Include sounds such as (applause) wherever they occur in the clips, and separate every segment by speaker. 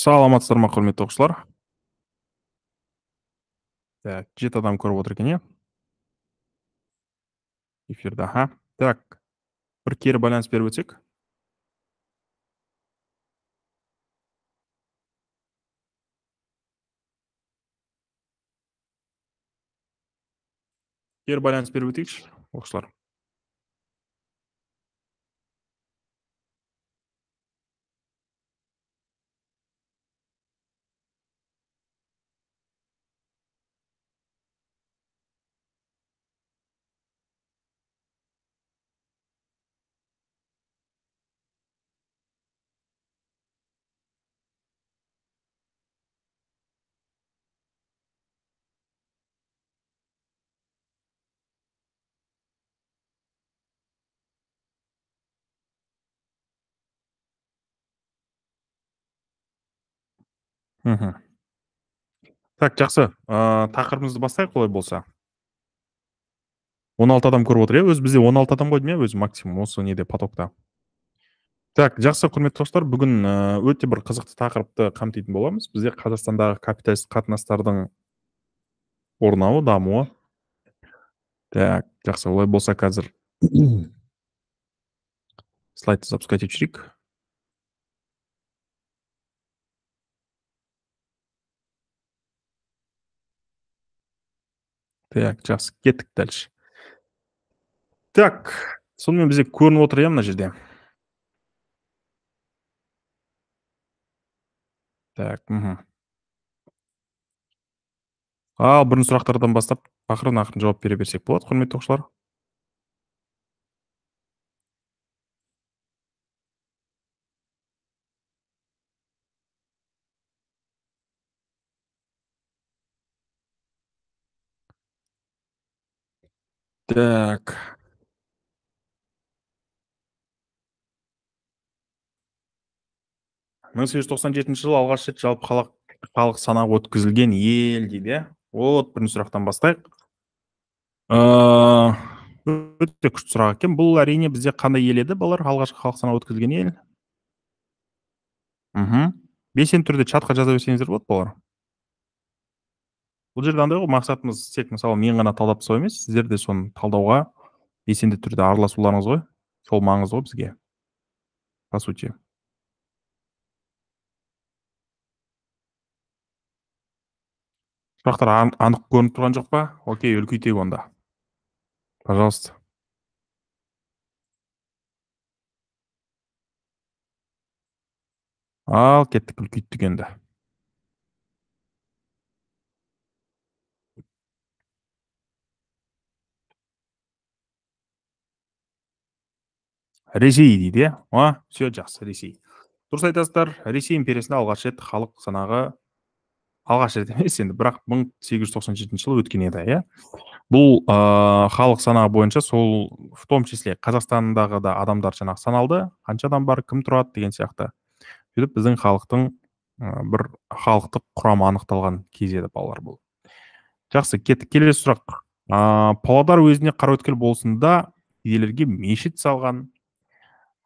Speaker 1: саламатсыздар ма құрметті оқушылар так жеті адам көріп отыр екен иә эфирді аха так бір кері байланыс беріп өтсек кері байланыс беріп өтейікші оқушылар мхм так жақсы ыыы тақырыбымызды бастайық олай болса 16 адам көріп отыр иә өзі бізде он алты адам ғой деймін иә өзі максимум осы неде потокта так жақсы құрметті достар бүгін өте бір қызықты тақырыпты қамтитын боламыз бізде қазақстандағы капиталистік қатынастардың орнауы дамуы так жақсы олай болса қазір (coughs) слайдты запускать етіп жіберейік так жақсы кеттік дальше так сонымен бізде көрініп отыр иә мына жерде так мхм ал бұрын сұрақтардан бастап ақырын ақырын жауап бере берсек болады құрметті оқушылар Так. мың сегіз жүз тоқсан жетінші жылы алғаш рет жалпы халық, халық санағы өткізілген ел дейді иә вот бірінші сұрақтан бастайық өте күшті сұрақ екен бұл әрине бізде қандай ел еді балалар алғашқы халық санағы өткізілген ел мхм белсенді түрде чатқа жаза берсеңіздер болады балалар бұл жерде андай ғой мақсатымыз тек мысалы мен ғана талдап тастау емес сіздер де соны талдауға белсенді түрде араласуларыңыз ғой сол маңызды ғой бізге по сути сұрақтар анық көрініп тұрған жоқ па окей үлкейтейік онда пожалуйста ал кеттік үлкейттік енді ресей дейді иә а все жақсы ресей дұрыс айтасыздар ресей империясында алғаш рет халық санағы алғаш рет емес енді бірақ 1897 жылы өткен еді иә бұл ә, халық санағы бойынша сол в том числе қазақстандағы да адамдар жаңағы саналды қанша адам бар кім тұрады деген сияқты сөйтіп біздің халықтың бір халықтық құрамы анықталған кез еді балалар бұл жақсы кеттік келесі сұрақ ә, павлодар уезіне қараөткел болысында кедейлерге мешіт салған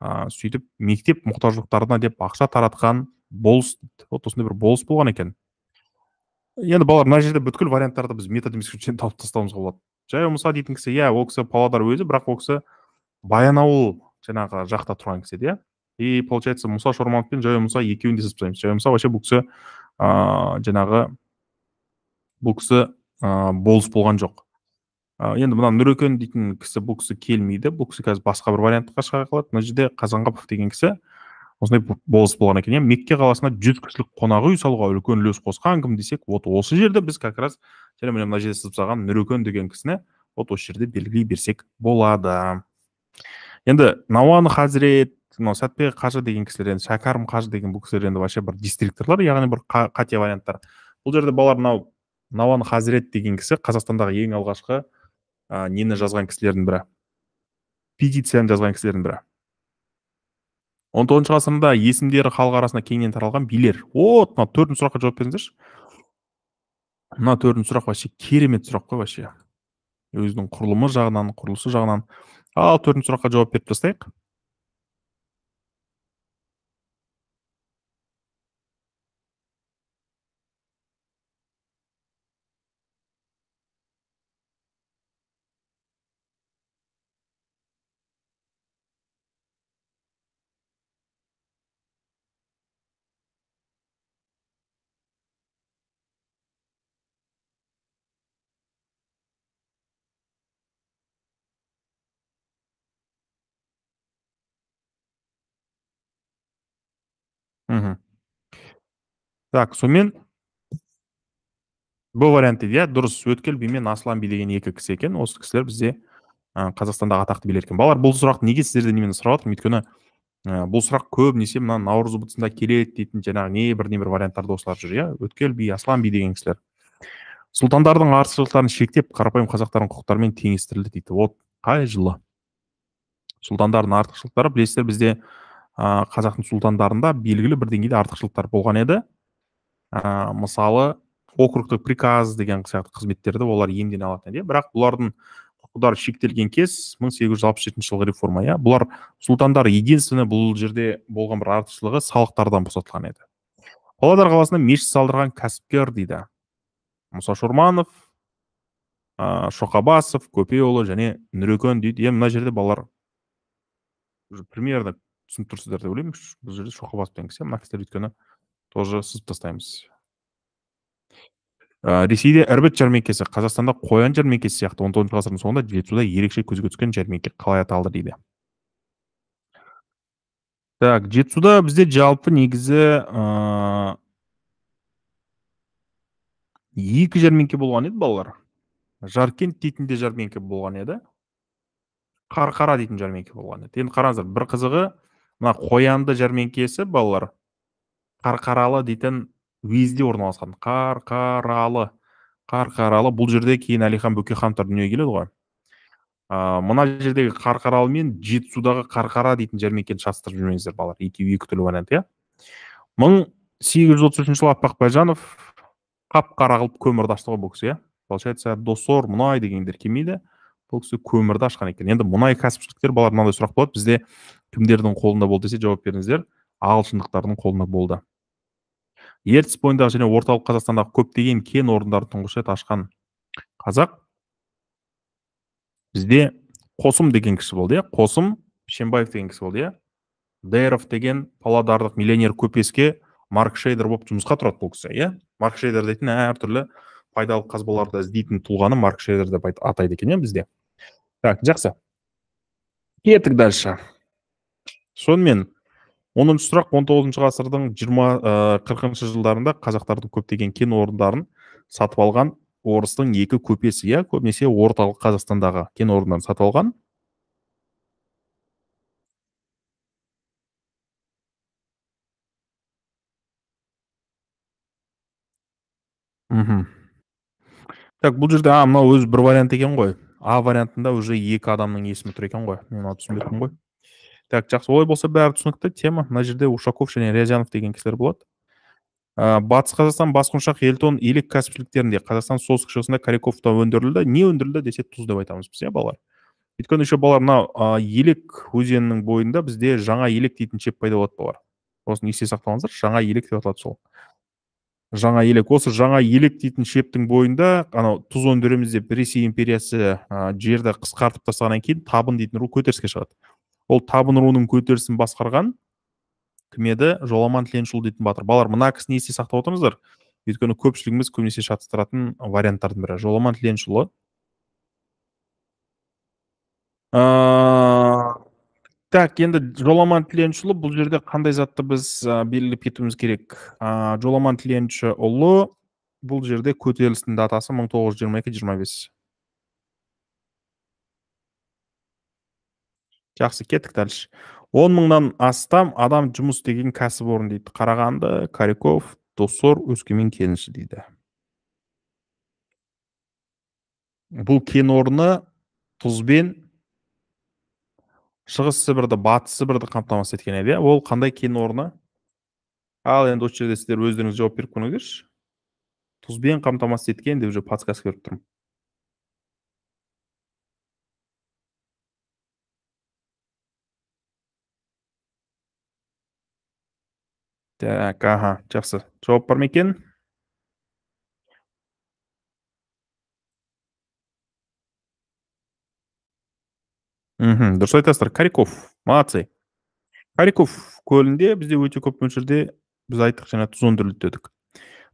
Speaker 1: ә, сөйтіп мектеп мұқтаждықтарына деп ақша таратқан болыс вот осындай бір болыс болған екен енді балалар мына жерде бүткіл варианттарды біз метод исключение тауып тастауымызға болады жай мұса дейтін кісі иә ол кісі павлодар өзі бірақ ол кісі баянауыл жаңағы жақта тұрған кісі иә и получается мұса шорманов пен жаяу мұса екеуін де тастаймыз жаяу мұса вообще бұл кісі ыыы жаңағы бұл кісі ыыы болыс болған жоқ енді мына нұрекен дейтін кісі бұл кісі келмейді бұл кісі қазір басқа бір вариантқа шыға қалады мына жерде қазанғапов деген кісі осындай болыс болған екен иә мекке қаласына жүз кісілік қонақ үй салуға үлкен үлес қосқан кім десек вот осы жерде біз как раз және міне мына жерде сызып салған нұрекен деген кісіні вот осы жерде белгілей берсек болады енді науан хазірет мынау сәтбек қажы деген кісілер енді шәкәрім қажы деген бұл кісілер енді вообще бір дистрикторлар яғни бір қате варианттар бұл жерде балалар мынау науан хазірет деген кісі қазақстандағы ең алғашқы ә, нені жазған кісілердің бірі петицияны жазған кісілердің бірі он тоғызыншы ғасырда есімдері халық арасында кеңінен таралған билер вот мына төртінші сұраққа жауап беріңіздерші мына төртінші сұрақ вообще керемет сұрақ қой вообще өзінің құрылымы жағынан құрылысы жағынан ал төртінші сұраққа жауап беріп тастайық так сонымен б дейді иә дұрыс өткел би мен аслан би деген екі кісі екен осы кісілер бізде ә, қазақстандағы атақты билер екен балалар бұл сұрақты неге сіздерден немен сұрап жатырмын өйткені ә, бұл сұрақ көбінесе мына наурыз ұбтысында келеді дейтін жаңағы не бірден варианттарда осылар жүр иә өткел би аслан би деген кісілер сұлтандардың артықшылықтарын шектеп қарапайым қазақтардың құқықтарымен теңестірілді дейді вот қай жылы сұлтандардың артықшылықтары білесіздер бізде ә, қазақтың сұлтандарында белгілі бір деңгейде артықшылықтар болған еді ә, мысалы округтік приказ деген сияқты қызметтерді олар иемдене алатын еді иә. бірақ бұлардың құқықтары шектелген кез 1867 жылғы реформа иә бұлар сұлтандар единственный бұл жерде болған бір артықшылығы салықтардан босатылған еді павлодар қаласында мешіт салдырған кәсіпкер дейді мұса шорманов ә, шоқабасов көпейұлы және нұрекен дейді енді иә, мына жерде балалар примерно түсініп тұрсыздар деп ойлаймын бұл жерде шоқабасов деген кісі мына кісілер өйткені тоже сызып тастаймыз ә, ресейде ірбіт жәрмеңкесі қазақстанда қоян жәрмеңкесі сияқты он тоғызыншы ғасырдың соңында жетісуда ерекше көзге түскен жәрмеңке қалай аталды дейді так жетісуда бізде жалпы негізі ә, екі жәрмеңке болған еді балалар жаркент дейтін де жәрмеңке болған еді қарқара дейтін жәрмеңке болған еді енді қараңыздар бір қызығы мына қоянды жәрмеңкесі балалар қарқаралы дейтін уезде орналасқан қарқаралы қарқаралы бұл жерде кейін әлихан бөкейхановтар дүниеге келеді ғой ә, мына жердегі қарқаралы мен жетісудағы қарқара дейтін жәрмеңкені шатыстырып жүрмеңіздер балалар екеуі екі түрлі вариант иә мың сегіз жүз отыз үшінші жылы аппақ байжанов қап қара қылып көмірді ашты ғой бұл кісі иә получается доссор мұнай дегендер келмейді бұл кісі көмірді ашқан екен енді мұнай кәсіпшіліктер балалар мынандай сұрақ болады бізде кімдердің қолында болды десе жауап беріңіздер ағылшындықтардың қолында болды ертіс бойындағы және орталық қазақстандағы көптеген кен орындарын тұңғыш рет ашқан қазақ бізде қосым деген кісі болды иә қосым пішенбаев деген кісі болды иә деров деген павлодарлық миллионер көпеске марк шейдер болып жұмысқа тұрады бұл кісі иә марк шейдер дейтін әртүрлі пайдалы қазбаларды іздейтін тұлғаны марк шейдер деп атайды екен иә бізде так жақсы кеттік дальше сонымен оныншы сұрақ 19 тоғызыншы ғасырдың жиырма қырқыншы жылдарында қазақтардың көптеген кен орындарын сатып алған орыстың екі көпесі иә көбінесе орталық қазақстандағы кен орындарын сатып алған мхм так бұл жерде а мынау өзі бір вариант екен ғой а вариантында уже екі адамның есімі тұр екен ғой мен оны түсінбеппін ғой так жақсы олай болса бәрі түсінікті тема мына жерде ушаков және рязанов деген кісілер болады ә, батыс қазақстан басқұншақ елтон елек кәсіпшіліктерінде қазақстан солтүстік шығысында коряковта өндірілді не өндірілді десе тұз деп айтамыз біз иә балалар өйткені еще балалар мынау ә, елек өзенінің бойында бізде жаңа елек дейтін шеп пайда болады балалар осыны есте сақтаңыздар жаңа елек деп аталады сол жаңа елек осы жаңа елек дейтін шептің бойында анау тұз өндіреміз деп ресей империясы ә, жерді қысқартып тастағаннан кейін табын дейтін ру көтеріліске шығады ол табын руының көтерілісін басқарған кім еді жоламан тіленшұлы дейтін батыр балалар мына кісіні есте сақтап отырыңыздар өйткені көпшілігіміз көбінесе шатыстыратын варианттардың бірі жоламан тіленшұлы ә... так енді жоламан тіленшұлы бұл жерде қандай затты біз ә, белгілеп кетуіміз керек ә, жоламан тіленшіұлы бұл жерде көтерілістің датасы 1922-25 жақсы кеттік дальше он мыңнан астам адам жұмыс істеген кәсіпорын дейді қарағанды кариков доссор өскемен кеніші дейді бұл кен орны тұзбен шығыс сібірді батыс сібірді қамтамасыз еткен еді иә? ол қандай кен орны ал енді осы жерде сіздер өздеріңіз жауап беріп көріңіздерші тұзбен қамтамасыз еткен деп уже подсказка беріп тұрмын так аха жақсы жауап бар ма екен мхм дұрыс айтасыздар кариков молодцы кариков көлінде бізде өте көп мөлшерде біз айттық жаңа тұз өндірілді дедік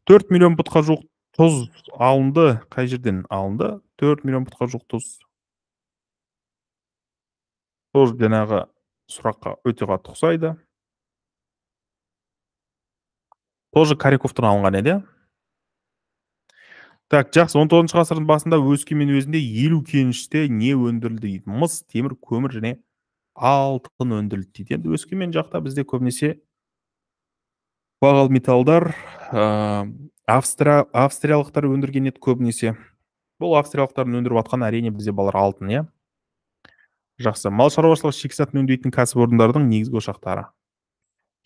Speaker 1: төрт миллион бұтқа жоқ тұз алынды қай жерден алынды төрт миллион бұтқа жуық тұз тоже жаңағы сұраққа өте қатты ұқсайды тоже кариковтан алынған еді так жақсы он тоғызыншы ғасырдың басында өскемен өзінде елу кеніште не өндірілді дейді мыс темір көмір және алтын өндірілді дейді енді өскемен жақта бізде көбінесе бағалы металдар ә, австра, австриялықтар өндірген еді көбінесе бұл австриялықтардың өндіріп жатқан әрине бізде балар алтын иә жақсы мал шаруашылығы шикізатын өңдейтін кәсіпорындардың негізгі ошақтары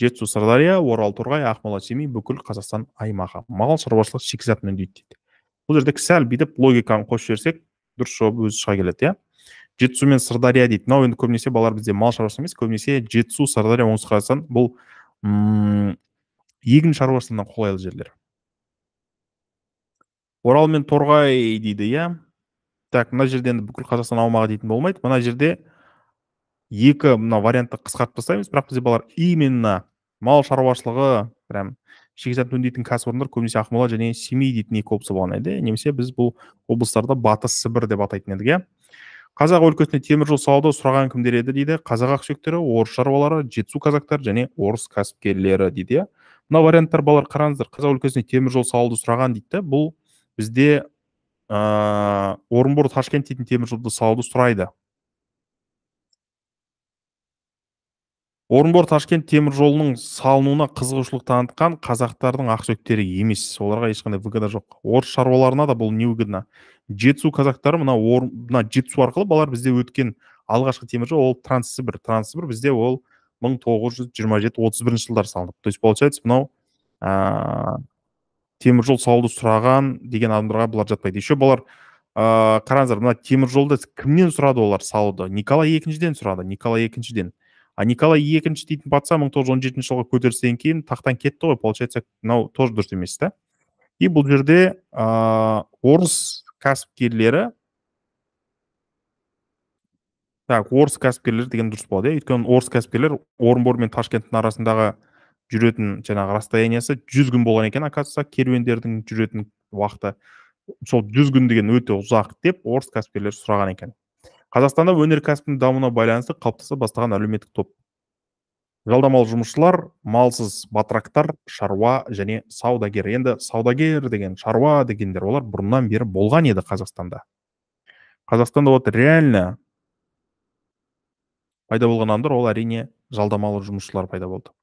Speaker 1: жетісу сырдария орал торғай ақмола семей бүкіл қазақстан аймағы мал шаруашылық шикізатын өңдейді дейді бұл жерде сәл бүйтіп логиканы қосып жіберсек дұрыс жауап өзі шыға келеді иә жетісу мен сырдария дейді мынау енді көбінесе балалар бізде мал шаруашылығы емес көбінесе жетісу сырдария оңтүстік қазақстан бұл егін шаруашылығына қолайлы жерлер орал мен торғай дейді иә так мына жерде енді бүкіл қазақстан аумағы дейтін болмайды мына жерде екі мына вариантты қысқартып тастаймыз бірақ бізде балалар именно мал шаруашылығы прям шикізат өңдейтін кәсіпорындар көбінесе ақмола және семей дейтін екі облыс болған еді немесе біз бұл облыстарды батыс сібір деп атайтын едік иә қазақ өлкесіне темір жол салуды сұраған кімдер еді дейді қазақ ақсүйектері орыс шаруалары жетісу казактар және орыс кәсіпкерлері дейді иә мына варианттар балалар қараңыздар қазақ өлкесіне темір жол салуды сұраған дейді бұл бізде ыыы орынбор ташкент дейтін темір жолды салуды сұрайды орынбор ташкент темір жолының салынуына қызығушылық танытқан қазақтардың ақсөктері емес оларға ешқандай выгода жоқ орыс шаруаларына да бұл выгодно жетісу казактары мына ор... мына жетісу арқылы балар бізде өткен алғашқы теміржол ол транссібір транссібір бізде ол 1927-31 жылдары салынды то есть получается мынау ә, теміржол салуды сұраған деген адамдарға бұлар жатпайды еще бұлар ыыы ә, қараңыздар мына теміржолды кімнен сұрады олар салуды николай екіншіден сұрады николай екіншіден а николай екінші дейтін патша мың тоғыз жүз он жетінші жылғы көтерілістен кейін тақтан кетті ғой получается мынау тоже дұрыс емес та и бұл жерде ә, орыс кәсіпкерлері так орыс кәсіпкерлері деген дұрыс болады иә өйткені орыс кәсіпкерлер орынбор мен ташкенттің арасындағы жүретін жаңағы расстояниесі жүз күн болған екен оказывается керуендердің жүретін уақыты сол жүз күн деген өте ұзақ деп орыс кәсіпкерлер сұраған екен қазақстанда өнеркәсіптің дамуына байланысты қалыптаса бастаған әлеуметтік топ жалдамалы жұмысшылар малсыз батрактар шаруа және саудагер енді саудагер деген шаруа дегендер олар бұрыннан бері болған еді қазақстанда қазақстанда вот реально пайда болған адамдар ол әрине жалдамалы жұмысшылар пайда болды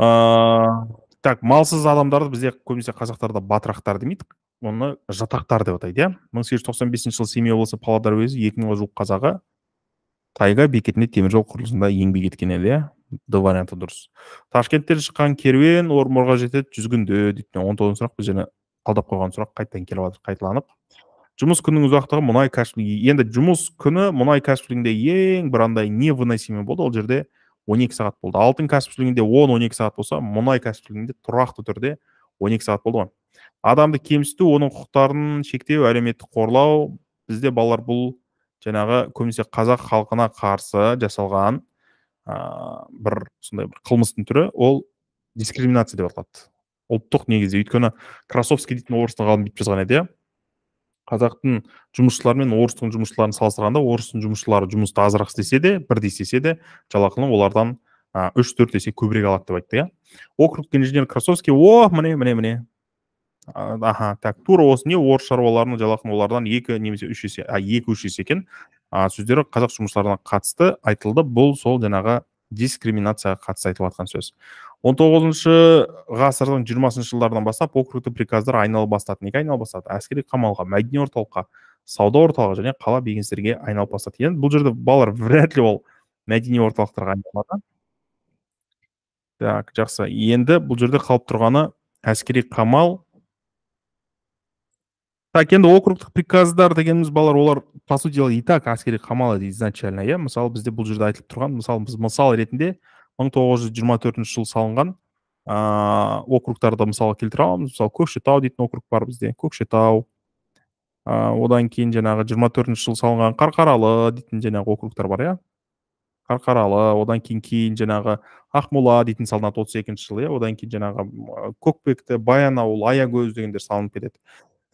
Speaker 1: ыыы так малсыз адамдарды бізде көбінесе қазақтарда батырақтар демейді оны жатақтар деп атайды иә мың сегіз жүз тоқсан бесінші жылы семей облысы павлодар уезі екі мыңға жуық қазағы тайга бекетінде теміржол құрылысында еңбек еткен еді иә д варианты дұрыс ташкенттен шыққан керуен орынборға жетеді жүз күнде дейді он тоғызыншы сұрақ бұл жерде қалдап қойған сұрақ қайтадан келіп жатыр қайталанып жұмыс күнінің ұзақтығы мұнай кәсіпшілігі енді жұмыс күні мұнай кәсіпшілігінде ең бір андай невыносимый болды ол жерде 12 сағат болды алтын кәсіпшілігінде 10-12 сағат болса мұнай кәсіпшілігінде тұрақты түрде 12 сағат болды ғой адамды кемсіту оның құқықтарын шектеу әлеуметтік қорлау бізде балалар бұл жаңағы көбінесе қазақ халқына қарсы жасалған ә, бір сондай бір қылмыстың түрі ол дискриминация деп аталады ұлттық негізде өйткені красовский дейтін орыстың ғалым бүйтіп жазған еді иә қазақтың жұмысшылары мен орыстың жұмысшыларын салыстырғанда орыстың жұмысшылары жұмысты азырақ істесе де бірдей істесе де жалақыны олардан үш төрт есе көбірек алады деп айтты иә округ инженер красовский о міне міне міне аха так тура осы не орыс шаруаларының жалақыны олардан екі немесе үш есе а екі үш есе екен а, сөздері қазақ жұмысшыларына қатысты айтылды бұл сол жаңағы дискриминацияға қатысты айтылып жатқан сөз 19 тоғызыншы ғасырдың жиырмасыншы жылдарынан бастап округтік приказдар айналып бастады неге айналып бастады әскери қамалға мәдени орталыққа сауда орталығы және қала бекіністерге айналып бастады енді бұл жерде балалар вряд ли ол мәдени орталықтарға айналады так жақсы енді бұл жерде қалып тұрғаны әскери қамал так енді округтық приказдар дегеніміз балалар олар по сути дела и так әскери қамалады изначально иә мысалы бізде бұл жерде айтылып тұрған мысалы біз мысал ретінде 1924 жылы салынған ыыы округтарды мысалы келтіре аламыз мысалы көкшетау дейтін округ бар бізде көкшетау ыыы одан кейін жаңағы 24 төртінші жылы салынған қарқаралы дейтін жаңағы округтар бар иә қарқаралы одан кейін кейін жаңағы ақмола дейтін салынады отыз екінші жылы иә одан кейін жаңағы көкпекті баянауыл аягөз дегендер салынып кетеді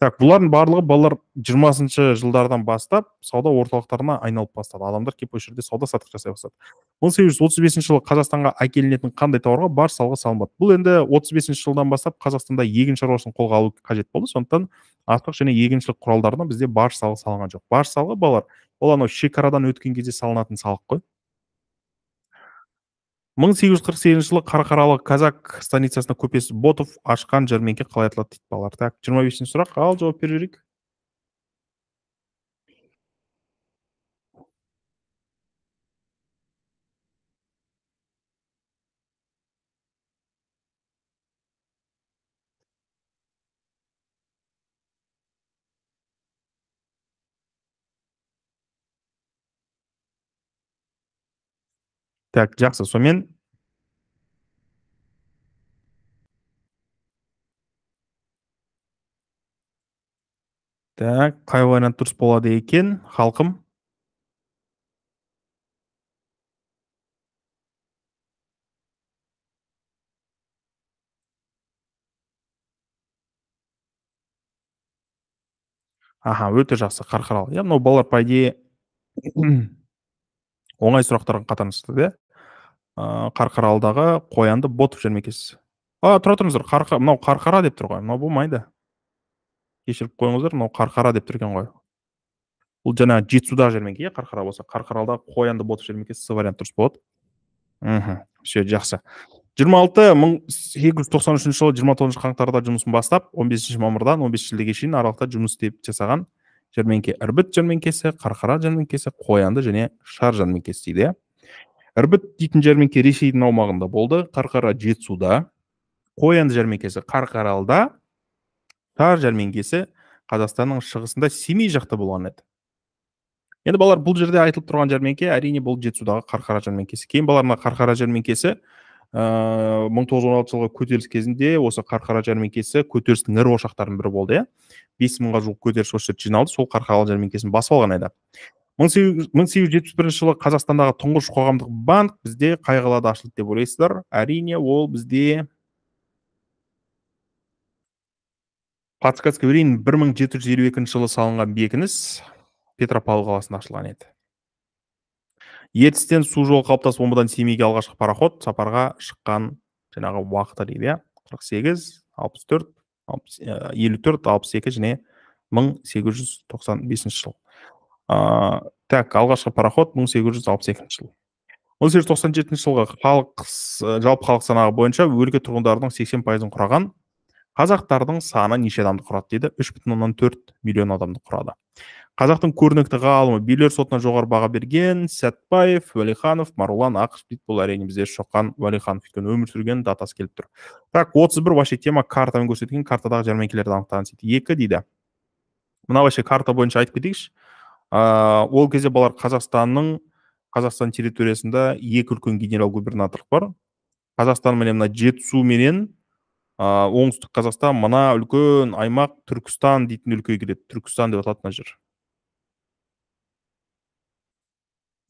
Speaker 1: так бұлардың барлығы балалар жиырмасыншы жылдардан бастап сауда орталықтарына айналып бастады адамдар келіп осы жерде сауда саттық жасай бастады мың сегіз жүз отыз бесінші жылы қазақстанға әкелінетін қандай тауарға бар салығы салынбады бұл енді отыз бесінші жылдан бастап қазақстанда егін шаруашылығын қолға алу қажет болды сондықтан астық және егіншілік құралдарына бізде бар салығы салынған жоқ баж салығы балалар ол анау шекарадан өткен кезде салынатын салық қой 1848 жылы қарқаралы казак станицасында көпес ботов ашқан жәрмеңке қалай аталады дейді балалар так жиырма бесінші сұрақ ал жауап беріп жіберейік так жақсы сонымен так қай вариант дұрыс болады екен халқым аха өте жақсы қарқаралы иә мынау балалар по идее (clears throat) оңай сұрақтардың қатарына шықты иә ыыы э, қарқаралыдағы қоянды ботов жәрмеңкесі а тұра тұрыңыздар қарқа мынау қарқара деп тұр ғой мынау болмайды кешіріп қойыңыздар мынау қарқара деп тұр екен ғой бұл жаңағы жетісудағы жәрмеңке иә қарқара болса қарқаралыдағы қоянды ботов жәрмеңкесі с вариант дұрыс болады мхм все жақсы жиырма алты мың сегіз жүз тоқсан үшінші жылы жиырма тоғызыншы қаңтарда жұмысын бастап он бесінші мамырдан он бесінші шілдеге шейін аралықта жұмыс істеп жасаған жәрмеңке ірбіт жәрмеңкесі қарқара жәрмеңкесі қоянды және шар жәрмеңкесі дейді иә ірбіт дейтін жәрмеңке ресейдің аумағында болды қарқара жетісуда қоянды жәрмеңкесі қарқаралыда тар жәрмеңкесі қазақстанның шығысында семей жақта болған еді енді балалар бұл жерде айтылып тұрған жәрмеңке әрине бұл жетісудағы қарқара жәрмеңкесі кейін балалар мына қарқара жәрмеңкесі ыыы мың тоғыз жүз жылғы көтеріліс кезінде осы қарқара жәрмеңкесі көтерілістің ірі ошақтарының бірі болды иә бес мыңға жуық көтеріліс осы жерде жиналды сол қарқаралы жәрмеңкесін басып алған еді мың сегіз жүз жетпіс бірінші жылы қазақстандағы тұңғыш қоғамдық банк бізде қай қалада ашылды деп ойлайсыздар әрине ол бізде подсказка берейін бір мың жеті жүз елу екінші жылы салынған бекініс петропавл қаласында ашылған еді ертістен су жолы қалыптасып омбыдан семейге алғашқы пароход сапарға шыққан жаңағы уақыты дейді иә қырық сегіз алпыс төрт э, елу төрт алпыс екі және мың сегіз жүз тоқсан бесінші жыл ә, так алғашқы пароход 1862 жыл жетінші жылғы халық э, жалпы халық санағы бойынша өлке тұрғындарының сексен пайызын құраған қазақтардың саны неше адамды құрады дейді үш бүтін оннан төрт миллион адамды құрады қазақтың көрнекті ғалымы билер сотына жоғары баға берген сәтбаев уәлиханов марғұлан ақышев дейді бұл әрине бізде шоқан уәлиханов өйткені өмір сүрген датасы келіп тұр так отыз бір вообще тема картамен көрсеткен картадағы жәрмеңкелерді анықтаған сөйтіп екі дейді мына вообще карта бойынша айтып кетейікші ә, ол кезде балар қазақстанның қазақстан территориясында екі үлкен генерал губернаторлық бар қазақстан міне мына жетісу менен ә, оңтүстік қазақстан мына үлкен аймақ түркістан дейтін өлкеге келеді түркістан деп аталады мына жер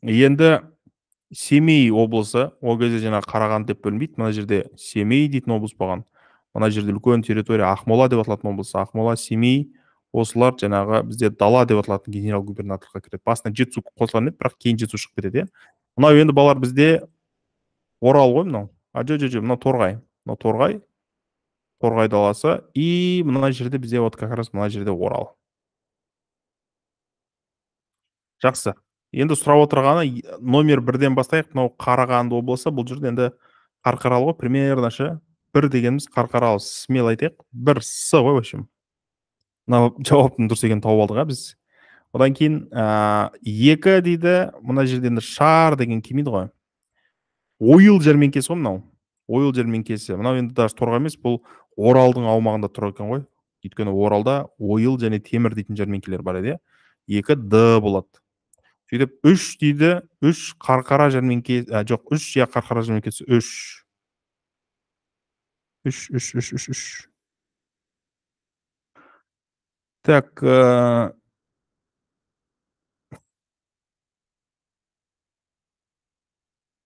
Speaker 1: енді семей облысы ол кезде жаңағы қарағанды деп бөлінбейді мына жерде семей дейтін облыс болған мына жерде үлкен территория ақмола деп аталатын облыс ақмола семей осылар жаңағы бізде дала деп аталатын генерал губернаторлыққа кіреді басында жетісу қосылған еді бірақ кейін жетісу шығып кетеді иә мынау енді балалар бізде орал ғой мынау а жо жо мынау торғай мынау торғай торғай даласы и мына жерде бізде вот как раз мына жерде орал жақсы енді сұрап отырғаны номер бірден бастайық мынау қарағанды облысы бұл жерде енді қарқаралы ғой примерно ше бір дегеніміз қарқаралы смело айтайық бір с ғой в общем мына жауаптың дұрыс екенін тауып алдық иә біз одан кейін ә, екі дейді мына жерде енді шар деген келмейді ғой ойыл жәрмеңкесі ғой мынау ойыл жәрмеңкесі мынау енді даже торғай емес бұл оралдың аумағында тұр екен ғой өйткені оралда ойыл және темір дейтін жәрмеңкелер бар еді иә. екі д болады сөйтіп үш дейді үш қарқара жәрмеңке ә, жоқ үш иә қарқара жәрмеңкесі үш үш үш үш үш үш Так, э,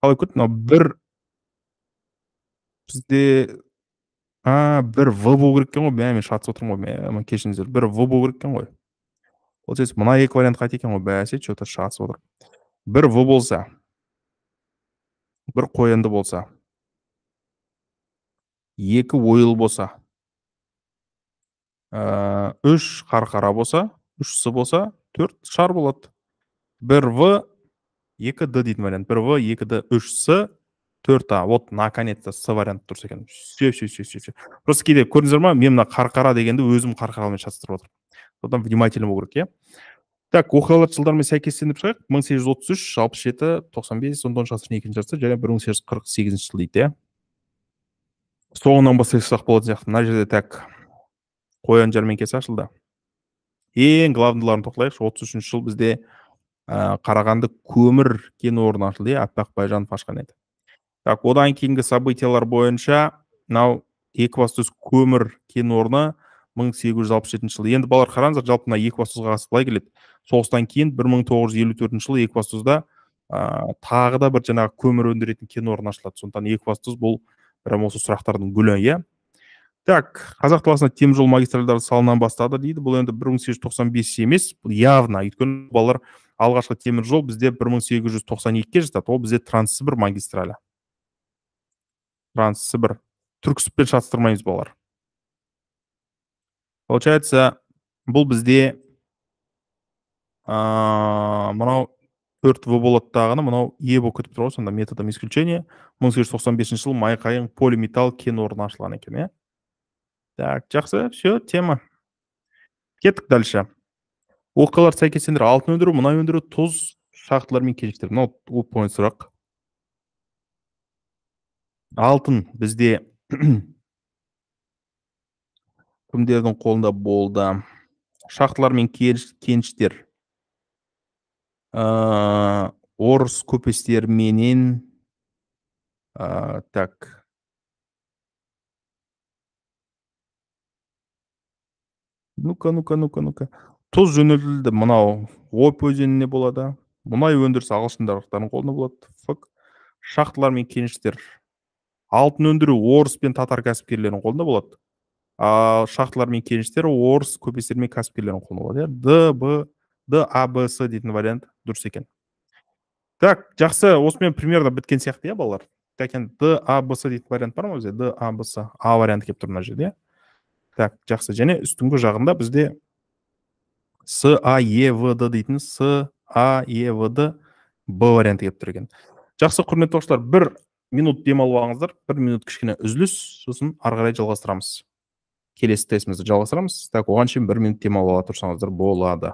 Speaker 1: қалай но бір бізде а бір в болу керек екен ғой мә мен шатысып отырмын ғой мә кешіріңіздер бір в болу керек екен ғой получается мына екі вариант қате екен ғой бәсе че то шатысып отыр бір в болса бір қоянды болса екі ойыл болса Э, үш қарқара болса үш с болса төрт шар болады бір в екі д дейтін вариант бір в екі д үш с төрт а вот наконец то с вариант дұрыс екен все все все все все просто кейде көрдіңіздер ма мен мына қарқара дегенді өзім қарқаралымен шатыстырып отырмын сондықтан внимательно болу керек иә так оқиғалар жылдармен сәйкестендіріп шығайық мың сегіз жүз отыз үш алпыс жеті тоқсан бес он тоғызыншы ғасырдың екінші жартысы және бір мың сегіз жүз қырық сегізінші жыл дейді иә соңынан бастайтын сұрақ болатын сияқты мына жерде так қоян жәрмеңкесі ашылды ең главныйларын тоқталайықшы отыз үшінші жыл бізде қарағанды көмір кен орны ашылды иә аппақ байжанов ашқан еді так одан кейінгі событиялар бойынша мынау екібастұз көмір кен орны 1867 жылы енді балалар қараңыздар жалпы мына екібастұзға қатысты былай келеді соғыстан кейін 1954 жылы екібастұзда ә, тағы да бір жаңағы көмір өндіретін кен орны ашылады сондықтан екібастұз бұл прям осы сұрақтардың гүлі иә так қазақ даласында теміржол магистральдары салына бастады дейді бұл енді бір мың сегіз жүз тоқсан бес емес бұл явно өйткені балалар алғашқы теміржол бізде бір мың сегіз жүз тоқсан екіге жатады ол бізде транссібір магистралі транссібір түрксібпен шатыстырмаймыз балалар получается бұл бізде ә, мынау төрт в болады дағыны мынау е болып кетіп тұр ғой сонда методом исключения мың сегіз жүз тоқсан бесінші жылы майқайың полиметалл кен орны ашылған екен иә так жақсы все тема кеттік дальше оқиғалар сәйкестендір алтын өндіру мұнай өндіру тұз шахталар мен кеніштер мынау оп сұрақ алтын бізде (clears throat) кімдердің қолында болды шахталар мен кеніштер ә, орыс көпестерменен менен. Ә, так ну-ка ну-ка ну-ка ну-ка тұз жөнелтілді мынау обь өзеніне болады мұнай өндірісі ағылшындардың қолында болады фк шахталар мен кеніштер алтын өндіру орыс пен татар кәсіпкерлерінің қолында болады а шахталар мен кеніштер орыс көпестер мен кәсіпкерлердің қолында болады иә д б д а б с дейтін вариант дұрыс екен так жақсы осымен примерно біткен сияқты иә балалар так енді д а б с дейтін вариант бар ма бізде д а б с а вариант келіп тұр мына жерде иә так жақсы және үстіңгі жағында бізде д дейтін д б варианты келіп тұр екен жақсы құрметті оқушылар бір минут демалып алыңыздар бір минут кішкене үзіліс сосын ары қарай жалғастырамыз келесі тестімізді жалғастырамыз так оған шейін бір минут демалып ала тұрсаңыздар болады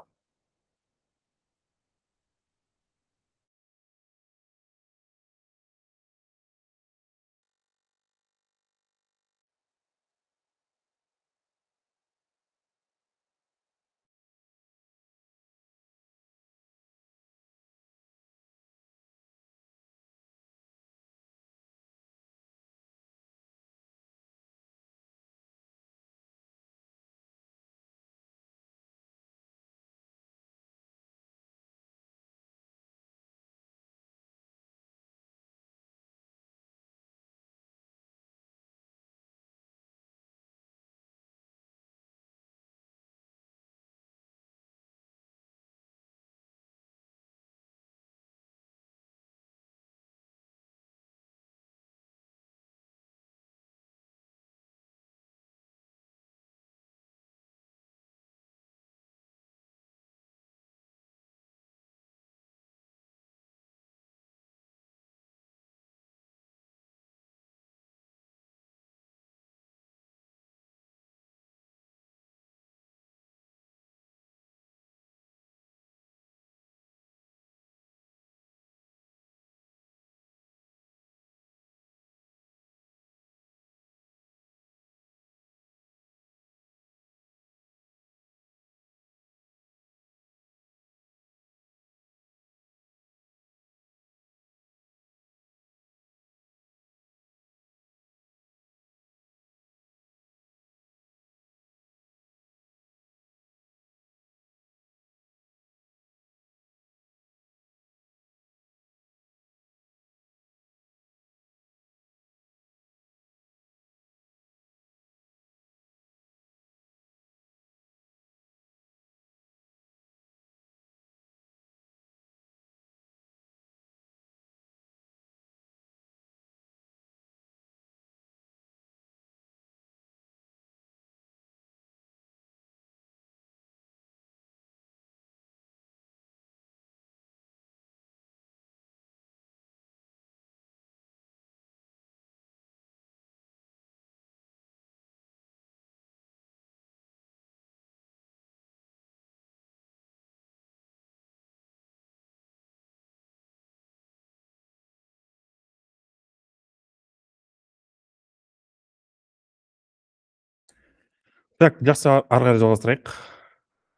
Speaker 1: так жақсы ары қарай жалғастырайық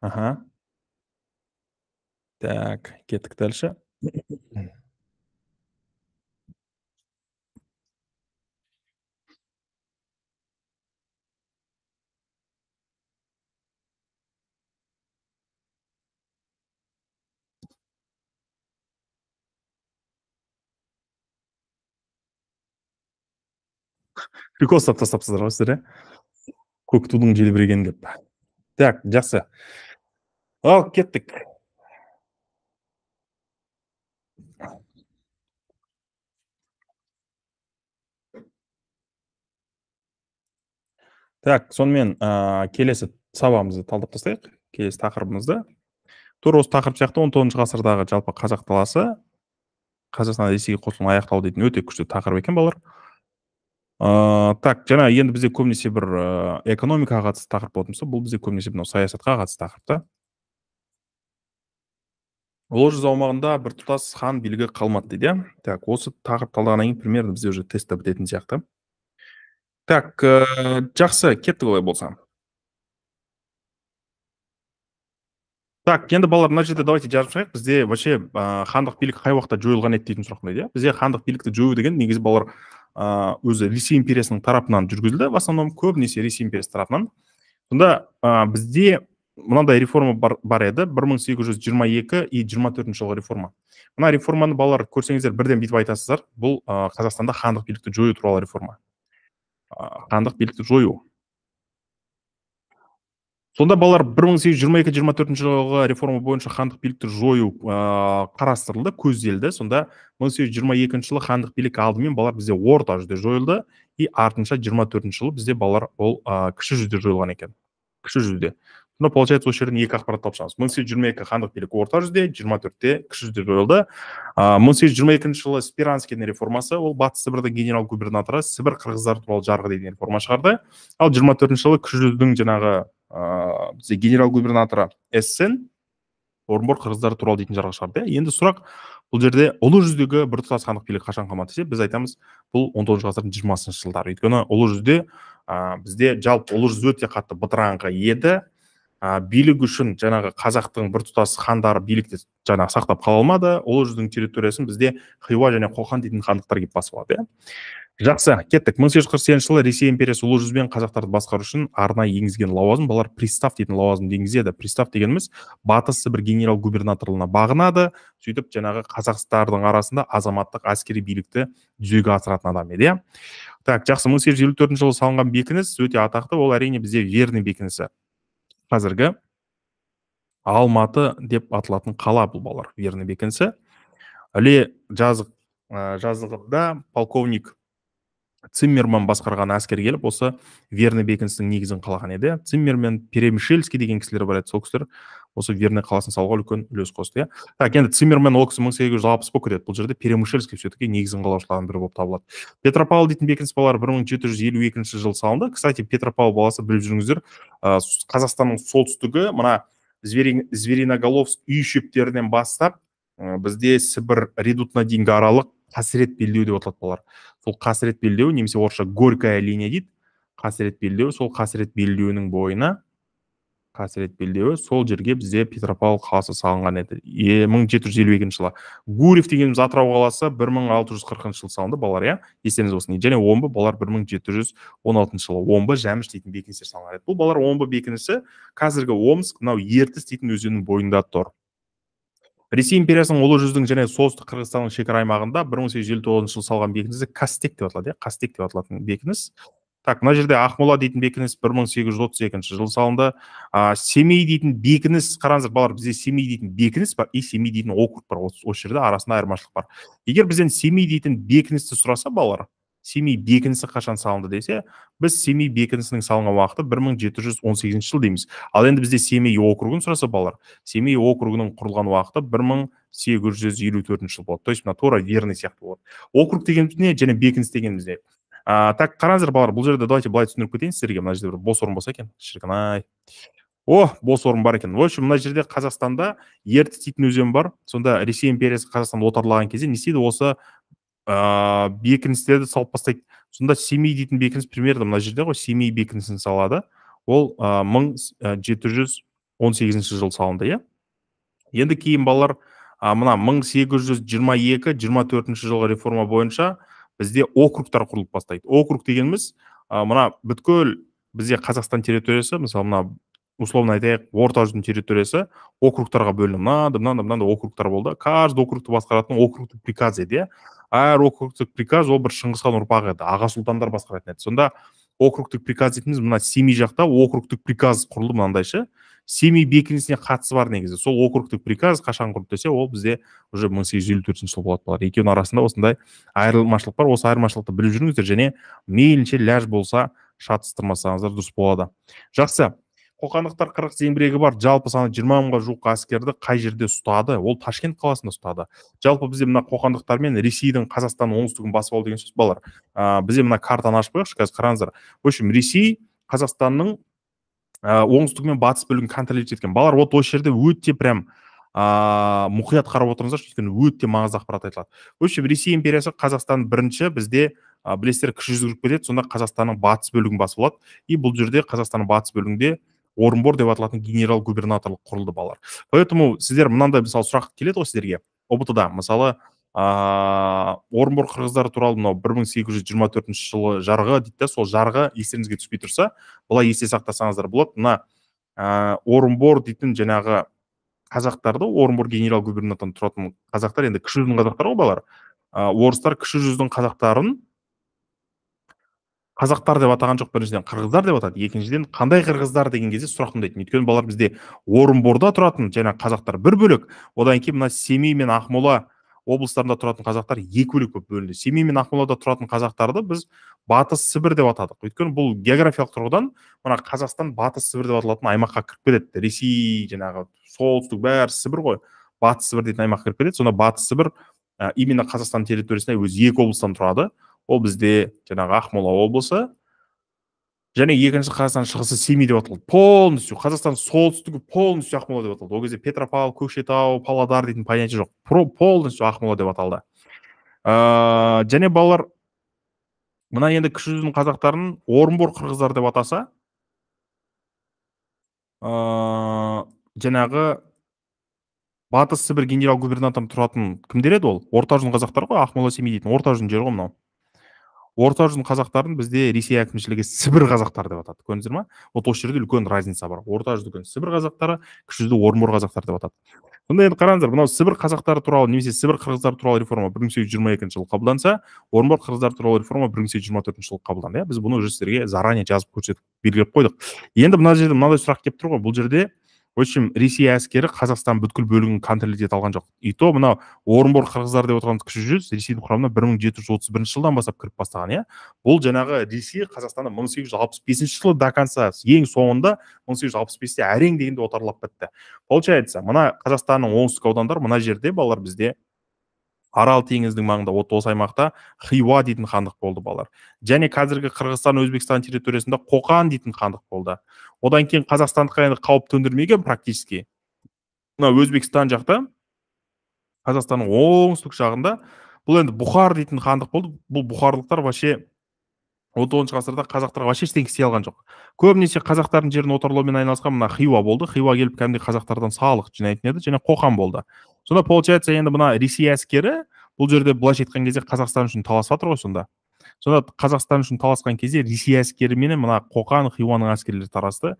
Speaker 1: аха так кеттік дальше прикол ұстап тастапсыздар ғой сіздер иә көк тудың желбірегені деп так жақсы ал кеттік так сонымен ә, келесі сабағымызды талдап тастайық келесі тақырыбымызды тура осы тақырып сияқты он тоғызыншы ғасырдағы жалпы қазақ даласы қазақстан ресейге қосылуын аяқтау дейтін өте күшті тақырып екен балалар ыыы э, так жаңа енді бізде көбінесе бір ыыы э, экономикаға қатысты тақырып болатын болса бұл бізде көбінесе мынау саясатқа қатысты тақырып та ұлы жүз аумағында біртұтас хан билігі қалмады дейді иә так осы тақырып талдағаннан кейін примерно бізде уже тест та бітетін сияқты так ә, жақсы кеттік олай болса так енді балалар мына жерде давайте жазып шығайық бізде вообще ә, хандық билік қай уақытта жойылған еді дейтін сұрақ иә бізде хандық билікті жою деген негізі балалар өзі ресей империясының тарапынан жүргізілді в основном көбінесе ресей империясы тарапынан сонда ә, бізде мынандай реформа бар, бар еді 1822 и 24 жылғы реформа мына реформаны балалар көрсеңіздер бірден бүйтіп айтасыздар бұл ә, қазақстанда хандық билікті жою туралы реформа ә, хандық билікті жою сонда балалар бір мың сегіз жүз жиырма екі жиырма төртінші жылғы реформа бойынша хандық билікті жою ыыы қарастырылды көзделді сонда мың сегіз жүз жиырма екінші жылы хандық билік алдымен балалар бізде орта жүзде жойылды и артынша жиырма төртінші жылы бізде балалар ол ә, кіші жүзде жойылған екен кіші жүзде сонда получается осы жерден екі ақпарат шығамыз мың сегіз жүз жиырма екі хандық билік орта жүзде жиырма төртте кіші жүзде жойылды мың сегіз жүз жиырма екінші жылы спиранскийдің реформасы ол батыс сібірдің генерал губернаторы сібір қырғыздары туралы жарғы деген реформа шығарды ал жиырма төртінші жылы кіші жүздің жаңағы ә, бізде генерал губернаторы эссен орынбор қырғыздары туралы дейтін жарғы шығарды иә? енді сұрақ бұл жерде ұлы жүздегі біртұтас хандық билік қашан қалмады десе біз айтамыз бұл 19 тоғызыншы ғасырдың жиырмасыншы жылдары өйткені ұлы жүзде ә, бізде жалпы ұлы жүз өте қатты бытыраңқы еді ә, билік үшін жаңағы қазақтың біртұтас хандары билікті жаңағы сақтап қала алмады ұлы жүздің территориясын бізде хиуа және қоқан дейтін хандықтар келіп басып алады иә жақсы кеттік мың сегіз жүз қырық сегізінші жылы ресей империясы ұлы жүзбен қазақтарды басқару үшін арнайы енгізген лауазым бұлар пристав дейтін лауазымды енгізеді пристав дегеніміз батыс сібір генерал губернаторлығына бағынады сөйтіп жаңағы қазақстардың арасында азаматтық әскери билікті жүзеге асыратын адам еді иә так жақсы мың сегіз жүз елу төртінші жылы салынған бекініс өте атақты ол әрине бізде верный бекінісі қазіргі алматы деп аталатын қала бұл балалар верный бекінісі іле жазық жазығында полковник циммерман басқарған әскер келіп осы верный бекінісінің негізін қалаған еді циммермен перемшельский деген кісілер бар еді сол кісілер осы верный қаласын салуға үлкен үлес қосты иә так енді циммерман ол кісі мың сегіз жүз алпыс болып кетеді бұл жерде перемышльский все таки негізін қалаушылардың бірі болып табылады петропавл дейтін бекініс балалар бір мың жеті жүз елу екінші жылы салынды кстати петропавл баласы біліп жүріңіздер ә, қазақстанның солтүстігі мына звериноголовск үй шептерінен бастап ә, бізде сібір редутына дейінгі аралық қасірет белдеу деп аталады бұлар сол қасірет белдеу немесе орысша горькая линия дейді қасірет белдеу сол қасірет белдеуінің бойына қасірет белдеуі сол жерге бізде петропавл қаласы салынған еді мың жеті жүз елу екінші жылы гурьев дегеніміз атырау қаласы бір мың алты жүз қырқыншы жылы салынды балалар иә естеріңіз болсын және омбы балалар бір мың жеті жүз он алтыншы жылы омбы жәміш дейтін бекіністер салынған еді бұл балалар омбы бекінісі қазіргі омск мынау ертіс дейтін өзеннің бойында тұр ресей империясының ұлы жүздің және солтүстік қырғызстанның шекара аймағында бір мың сегіз жүз елу салған бекінісі кастек деп аталады иә кастек деп аталатын бекініс так мына жерде ақмола дейтін бекініс бір мың сегіз жүз отыз екінші жылы салынды а, семей дейтін бекініс қараңыздар балалар бізде семей дейтін бекініс бар и семей дейтін округ бар осы жерде арасында айырмашылық бар егер бізден семей дейтін бекіністі сұраса балалар семей бекінісі қашан салынды десе біз семей бекінісінің салынған уақыты 1718 жыл дейміз ал енді бізде семей округін сұраса балалар семей округінің құрылған уақыты 1854 жыл болады то есть мына тура верный сияқты болады округ дегеніміз не және бекініс дегеніміз не а, так қараңыздар балалар бұл жерде давайте былай түсіндіріп кетейін сіздерге мына жерде бір бос орын болса екен шіркін ай о бос орын бар екен в общем мына жерде қазақстанда ертіс дейтін өзен бар сонда ресей империясы қазақстанды отарлаған кезде не істейді осы ыыы бекіністерді салып бастайды сонда семей дейтін бекініс примерно мына жерде ғой семей бекінісін салады ол мың жеті жүз он сегізінші жылы салынды иә енді кейін балалар мына 1822-24 жылғы реформа бойынша бізде округтар құрылып бастайды округ дегеніміз мына бүткіл бізде қазақстан территориясы мысалы мына условно айтайық орта жүздің территориясы округтарға бөлінді мынандай мынандай мынандай округтар болды каждый округті басқаратын округтік приказ еді иә әр округтік приказ ол бір шыңғысхан ұрпағы еді аға сұлтандар басқаратын еді сонда округтік приказ дейтініміз мына семей жақта округтік приказ құрылды мынандай ше семей бекінісіне қатысы бар негізі сол округтік приказ қашан құрылды десе ол бізде уже мың сегіз жүз елу төртінші жылы екеуінің арасында осындай айырмашылық бар осы айырмашылықты біліп жүріңіздер және мейлінше ләж болса шатыстырмасаңыздар дұрыс болады жақсы қоқандықтар қырық зеңбірегі бар жалпы саны жиырма мыңға жуық әскерді қай жерде ұстады ол ташкент қаласында ұстады жалпы бізде мына қоқандықтар мен ресейдің қазақстанның оңтүстігін басып алу деген сөз балалар ә, бізде мына картаны ашып қояйықшы қазір қараңыздар в общем ресей қазақстанның ә, оңтүстігі мен батыс бөлігін контролировать еткен балалар вот осы жерде өте прям ыыы мұқият қарап отырыңыздаршы өйткені өте маңызды ақпарат айтылады в общем ресей империясы қазақстан бірінші бізде білесіздер кіші жүз кіріп кетеді сонда қазақстанның батыс бөлігін басып алады и бұл жерде қазақстанның батыс бөлігінде орынбор деп аталатын генерал губернаторлық құрылды балалар поэтому сіздер мынандай мысалы сұрақ келеді ғой сіздерге ұбт да мысалы ыыы орынбор қырғыздары туралы мынау бір мың сегіз жүз жиырма төртінші жылы жарғы дейді да сол жарғы естеріңізге түспей тұрса былай есте сақтасаңыздар болады мына ә, орынбор дейтін жаңағы қазақтарды орынбор генерал губернатордан тұратын қазақтар енді кіші жүздің қазақтары ғой балалар орыстар кіші жүздің қазақтарын қазақтар деп атаған жоқ біріншіден қырғыздар деп атады екіншіден қандай қырғыздар деген кезде сұрақ туындайды өйткені бұлар бізде орынборда тұратын және қазақтар бір бөлек одан кейін мына семей мен ақмола облыстарында тұратын қазақтар екі бөлек болып бөлінді семей мен ақмолада тұратын қазақтарды біз батыс сібір деп атадық өйткені бұл географиялық тұрғыдан мына қазақстан батыс сібір деп аталатын аймаққа кіріп кетеді ресей жаңағы солтүстік бәрі сібір ғой батыс сібір дейтін аймаққа кіріп кетеді сонда батыс сібір именно қазақстан территориясында өзі екі облыстан тұрады ол бізде жаңағы ақмола облысы және екінші қазақстан шығысы семей деп аталды полностью қазақстан солтүстігі полностью ақмола деп аталды ол кезде петропавл көкшетау павлодар дейтін понятие жоқ Про, полностью ақмола деп аталды ә, және балалар мына енді кіші жүздің қазақтарын орынбор қырғыздар деп атаса ә, жаңағы батыс сібір генерал губернаторы тұратын кімдер еді ол орта жүздің қазақтар ғой ақмола семей дейтін орта жүздің жері ғой мынау орта жүздің қазақтарын бізде ресей әкімшілігі сібір қазақтары деп атады көрдіңіздер ма вот осы жерде үлкен разница бар орта жүзді сібір қазақтары кіші жүзді орынбор қазақтары деп атады сонда енді қараңыздар мынау сібір қазақтары туралы немесе сібір қырғыздары туралы реформа бір мың сегіз жүз жиырма екінші жылы қабылданса орынбор қырғыздар туралы реформа бір мың сегіз жүз жиырма төртінші жылы қабылданды иә біз бұны уже сіздерге заранее жазып көрсетіп белгілеп қойдық енді мына жерде мынадай сұрақ келіп тұр ғой бұл жерде в общем ресей әскері қазақстан бүткіл бөлігін контроль ете алған жоқ и то мынау орынбор қырғыздар деп отырған кіші жүз ресейдің құрамына бір мың жеті жүз отыз бірінші жылдан бастап кіріп бастаған иә бұл жаңағы ресей қазақстанды мың сегіз жүз алпыс бесінші жылы до конца ең соңында мың сегіз жүз алпыс бесте әрең дегенде отарлап бітті получается мына қазақстанның оңтүстік аудандары мына жерде балалар бізде арал теңізінің маңында вот осы аймақта хиуа дейтін хандық болды балалар және қазіргі қырғызстан өзбекстан территориясында қоқан дейтін хандық болды одан кейін қазақстандыққа енді қауіп төндірмеген практически мына өзбекстан жақта қазақстанның оңтүстік жағында бұл енді бұхар дейтін хандық болды бұл бұхарлықтар вообще он тоғызыншы ғасырда қазақтар вообще ештеңе істей алған жоқ көбінесе қазақтардың жерін отарлаумен айналысқан мына хиуа болды хиуа келіп кәдімгідей қазақтардан салық жинайтын еді және қоқан болды сонда получается енді мына ресей әскері бұл жерде былайша айтқан кезде қазақстан үшін таласып жатыр ғой сонда сонда қазақстан үшін таласқан кезде ресей мен мына қоқан хиуаның әскерлері тарасты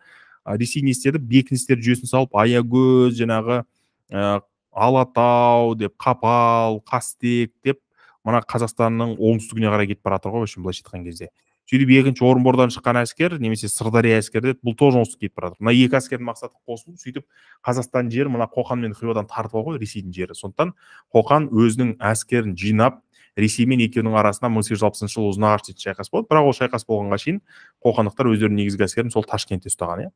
Speaker 1: ресей не істеді бекіністер жүйесін салып аягөз жаңағы ә, алатау деп қапал қастек деп мына қазақстанның оңтүстігіне қарай кетіп бара жатыр ғой в общем былайша айтқан кезде сөйтіп екінші орынбордан шыққан әскер немесе сырдария әскері деді бұл тоже осы кетіп бара мына екі әскердің мақсаты қосылу сөйтіп қазақстан жері мына қоқан мен хиуадан тартып алу ғой ресейдің жері сондықтан қоқан өзінің әскерін жинап ресеймен екеуінің арасына мың сегіз жүз алпысыншы жылы ұзынағаш дейтін шайқас болады бірақ ол шайқас болғанға шейін қоқандықтар өздерінің негізгі әскерін сол ташкентте ұстаған иә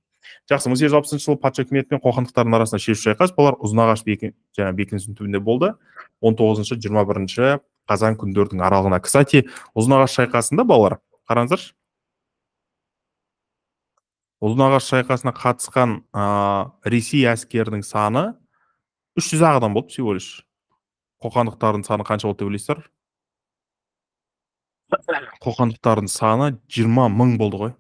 Speaker 1: жақсы мың сегіз жүз алпысыншы жылы патша үкіметі мен қоқандықтардың арасында шешуші шайқас бұлар ұзынағаш жаңағы бекінісінің түбінде болды он тоғызыншы жиырма бірінші қазан күндердің аралығына кстати ұзынағаш шайқасында балалар қараңыздаршы ұзын ағаш шайқасына қатысқан ә, ресей әскерінің саны үш жүз ақ адам болды всего лишь қоқандықтардың саны қанша болды деп ойлайсыздар қоқандықтардың саны жиырма мың болды ғой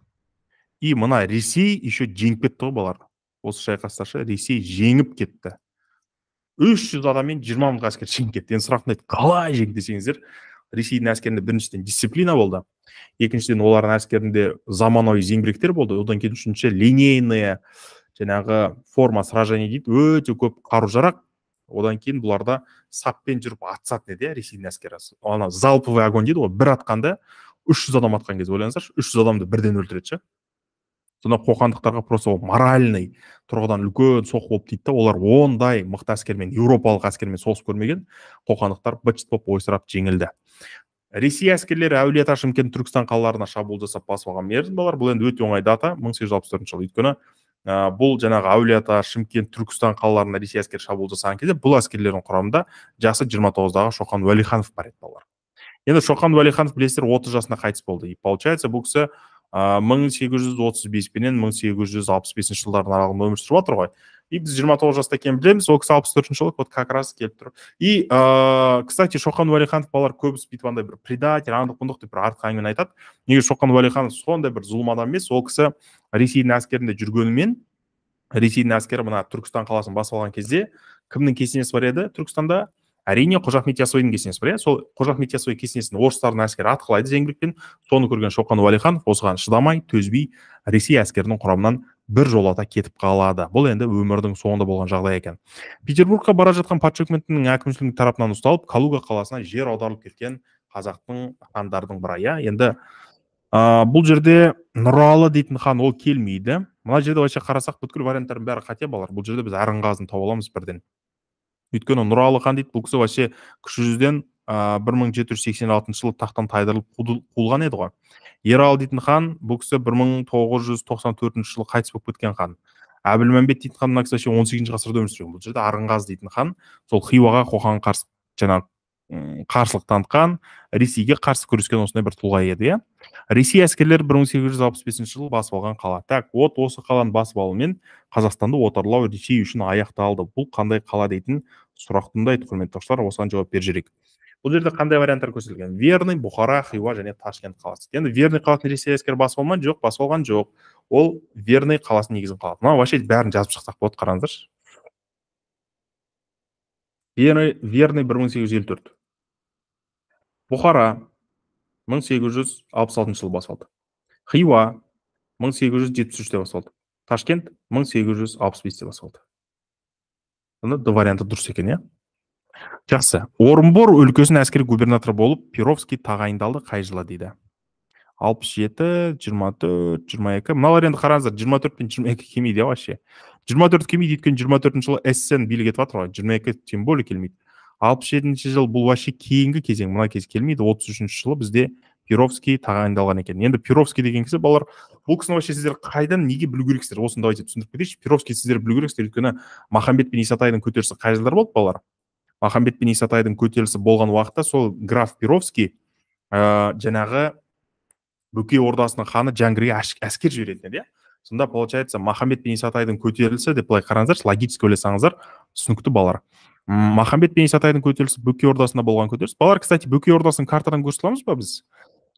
Speaker 1: и мына ресей еще жеңіп кетті ғой бұлар осы шайқаста ше ресей жеңіп кетті үш жүз адаммен жиырма мың әскер жеңіп кетті енді сұрақ қалай жеңді десеңіздер ресейдің әскерінде біріншіден дисциплина болды екіншіден олардың әскерінде заманауи зеңбіректер болды одан кейін үшінші линейная жаңағы форма сражения дейді өте көп қару жарақ одан кейін бұларда саппен жүріп атысатын еді иә ресейдің әскері ана залповый огонь дейді ғой бір атқанда үш жүз адам атқан кезде ойлаңыздаршы үш жүз адамды бірден өлтіреді ше сонда қоқандықтарға просто ол моральный тұрғыдан үлкен соққы болып тиді да олар ондай мықты әскермен еуропалық әскермен соғыс көрмеген қоқандықтар быт шыт болып ойсырап жеңілді ресей әскерлері әулиеата шымкент түркістан қалаларына шабуыл жасап басып алған мерзім болар бұл енді өте оңай дата мың сегіз жүз алпыс төртінші жылы өйткені ә, бұл жаңағы әулиеата шымкент түркістан қалаларына ресей әскері шабуыл жасаған кезде бұл әскерлердің құрамында жасы жиырма тоғыздағы шоқан уәлиханов бар еді балалар енді шоқан уәлиханов білесіздер отыз жасында қайтыс болды и получается бұл кісі мың сегіз жүз отыз бес пенен мың сегіз жүз алпыс бесінші жылдардың аралығында өмір сүріп жатыр ғой и біз жиырма тоғыз жаста екенін білеміз ол кісі алпыс төртінші жылы вот как раз келіп тұр и ыыы кстати шоқан уәлиханов балалар көбісі бүйтіп андай бір предатель андық бұндық деп бір артық әңгімені айтады неге шоқан уәлиханов сондай бір зұлым адам емес ол кісі ресейдің әскерінде жүргенімен ресейдің әскері мына түркістан қаласын басып алған кезде кімнің кесенесі бар еді түркістанда әрине қожа ахмет ясауидің кесенесі бар иә сол қожа ахмет яссауи кесенесін орыстардың әскері атқылайды зеңбірекпен соны көрген шоқан уәлиханов осыған шыдамай төзбей ресей әскерінің құрамынан бір жолата кетіп қалады бұл енді өмірдің соңында болған жағдай екен петербургқа бара жатқан патша үкіметінің әкімшілігінің тарапынан ұсталып калуга қаласына жер аударылып кеткен қазақтың хандардың бірі иә енді ә, бұл жерде нұралы дейтін хан ол келмейді мына жерде былайша қарасақ бүткіл варианттардың бәрі қате балар бұл жерде біз арынғазыны тауып аламыз бірден өйткені нұралы хан дейді бұл кісі вообще кіші жүзден бір мың жеті жүз сексен алтыншы жылы тақтан тайдырылып қуылған еді ғой ералы дейтін хан бұл кісі бір мың тоғыз жүз тоқсан төртінші жылы қайтыс болып кеткен хан әбілмәмбет дейтін хан мына кісі вообще он сегізінші ғасырда өмір сүрген бұл жерде арынғазы дейтін хан сол хиуаға қоқанға қарсы жаңағы қарсылық танытқан ресейге қарсы күрескен осындай бір тұлға еді иә ресей әскерлері бір мың сегіз жүз алпыс бесінші жылы басып алған қала так вот осы қаланы басып алумен қазақстанды отарлау ресей үшін аяқталды бұл қандай қала дейтін сұрақ туындайды құрметті достар осыған жауап беріп жіберейік бұл жерде қандай варианттар көрсетілген верный бұхара хиуа және ташкент қаласы енді верный қаласын ресей әскері басып алған жоқ басып алған жоқ ол верный қаласының негізін қалады мынау вообще бәрін жазып шықсақ болады қараңыздаршы верный верный бір мың сегіз жүз елу төрт бұхара мың сегіз жүз алпыс алтыншы жылы басталды хиуа мың сегіз жүз жетпіс үште басталды ташкент мың сегіз жүз алпыс бесте басталды мына д варианты дұрыс екен иә жақсы орынбор өлкесінің әскери губернаторы болып перовский тағайындалды қай жылы дейді алпыс жеті жиырма төрт жиырма екі мыналар енді қараңыздар жиырма төрт пен жиырма екі келмейді иә вообще жиырма төрт келмейді өйткені жиырма төртінші жылы эссен билік етіп жатыр ғой жиырма екі тем более келмейді алпыс жетінші жыл бұл вообще кейінгі кезең мына кез келмейді отыз үшінші жылы бізде перовский тағайындалған екен енді перовский деген кісі балалар бұл кісіні вообще сіздер қайдан неге білу керексіздер осыны давайте түсіндіріп кетейінші перовский сіздер білу керексіздер өйткені махамбет пен исатайдың көтерісі қай жылдар болды балалар махамбет пен исатайдың көтерілісі болған уақытта сол граф перовский ә, жаңағы бөкей ордасының ханы жәңгірге әскер жібереді еді иә сонда получается махамбет пен исатайдың көтерілісі деп былай қараңыздаршы логически ойласаңыздар түсінікті балалар махамбет пен исатайдың көтерілісі бөкей ордасында болған көтеріліс балалар кстати бөкей ордасын картадан көрсете аламыз ба біз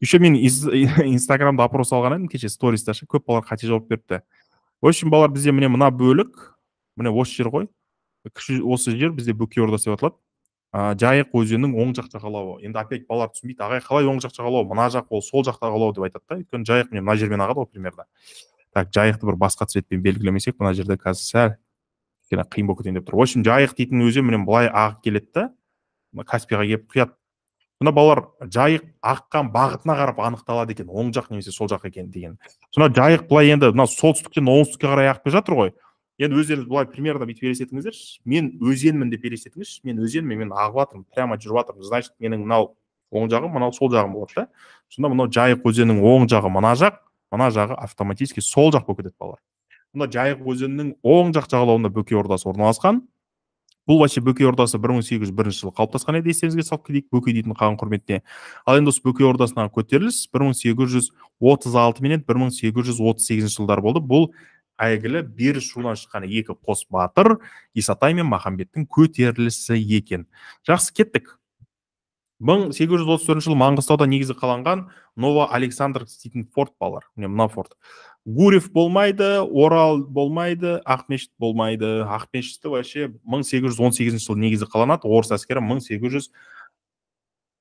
Speaker 1: еще мен (laughs) инстаграмда опрос алған едім кеше сториста көп балалар қате жауап беріпті в общем балалар бізде міне мына бөлік міне осы жер ғой кіші осы жер бізде бөкей ордасы деп аталады жайық өзенінің оң жақ жағалауы енді опять балалар түсінбейді ағай қалай оң жақ жағалау мына жақ ол сол жақ жағалау деп айтады да өйткені жайық міне мына жермен ағады ғой примерно так жайықты бір басқа цветпен белгілемесек мына жерде қазір сәл кішкене қиын болып кетейін деп тұр в общем жайық дейтін өзен міне былай ағып келеді да каспийға келіп құяды сонда балалар жайық аққан бағытына қарап анықталады екен оң жақ немесе сол жақ екен деген сонда жайық былай енді мына солтүстіктен оңтүстікке қарай ағып келе жатыр ғой енді өздеріңіз былай примерно бүйтіп елестетіңіздерші мен өзенмін деп елестетіңізші мен өзенмін мен ағып жатырмын прямо жүріп жатырмын значит менің мынау оң жағым мынау сол жағым болады да сонда мынау жайық өзенінің оң жағы мына жақ мына жағы автоматически сол жақ болып кетеді балалар мына жайық өзенінің оң жақ жағалауында бөкей ордасы орналасқан бұл вообще бөкей ордасы бір мың сегіз жүз бірінші жылы қалыптасқан еді естеріңізге салып кетейік бөкей дейтін қаған құрметіне ал енді осы бөкей ордасындағы көтеріліс бір мың сегіз жүз отыз алты менен бір мың сегіз жүз отыз сегізінші жылдар болды бұл әйгілі бері шудан шыққан екі қос батыр исатай мен махамбеттің көтерілісі екен жақсы кеттік 1834 жылы маңғыстауда негізі қаланған ново александр дейтін форт балар міне мына форт гурев болмайды орал болмайды ақмешіт болмайды ақмешітті вообще 1818 жылы негізі қаланады орыс әскері 1800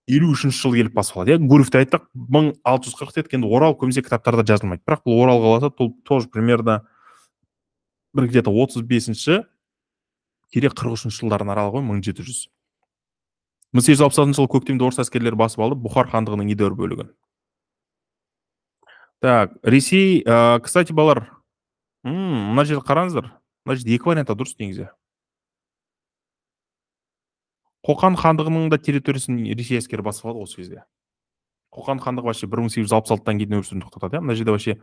Speaker 1: елу үшінші жылы келіп басып иә гуревті айттық мың алты жүз қырық енді орал көбінесе кітаптарда жазылмайды бірақ бұл орал қаласы тоже примерно бір где то отыз бесінші керек қырық үшінші жылдардың аралығы ғой мың жеті жүз мың сегіз жүз алпыс алтыншы жылы көктемде орыс әскерлері басып алды бұхар хандығының едәуір бөлігін так ресей ә, кстати балалар мына жерді қараңыздар мына жерде екі вариант дұрыс негізі қоқан хандығының да территориясын ресей әскері басып алады осы кезде қоқан хандығы вообще бір мың сегіз жүз алпыс алтыдан кейін өмір сүруін тоқтатады иә мына жерде вообще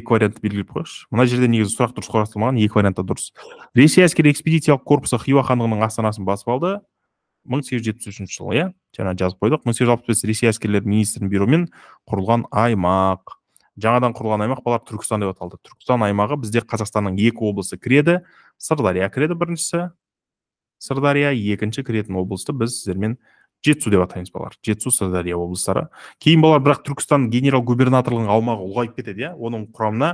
Speaker 1: екі вариантты белгілеп қояйықшы мына жерде негізі сұрақ дұрыс құрастырмаған екі вариант та дұрыс ресей әскери экспедициялық корпусы хиуа хандығының астанасын басып алды мың сегіз жүз жетпіс үшінші жылы иә жаңа жазып қойдық мың сегіз жүз алпыс бес ресей әскерлері министрінің бұйрығымен құрылған аймақ жаңадан құрылған аймақ бұлар түркістан деп аталды түркістан аймағы бізде қазақстанның екі облысы кіреді сырдария кіреді біріншісі сырдария екінші кіретін облысты біз сіздермен жетісу деп атаймыз балалар жетісу сырдария облыстары кейін балар бірақ түркістан генерал губернаторлығының аумағы ұлғайып кетеді иә оның құрамына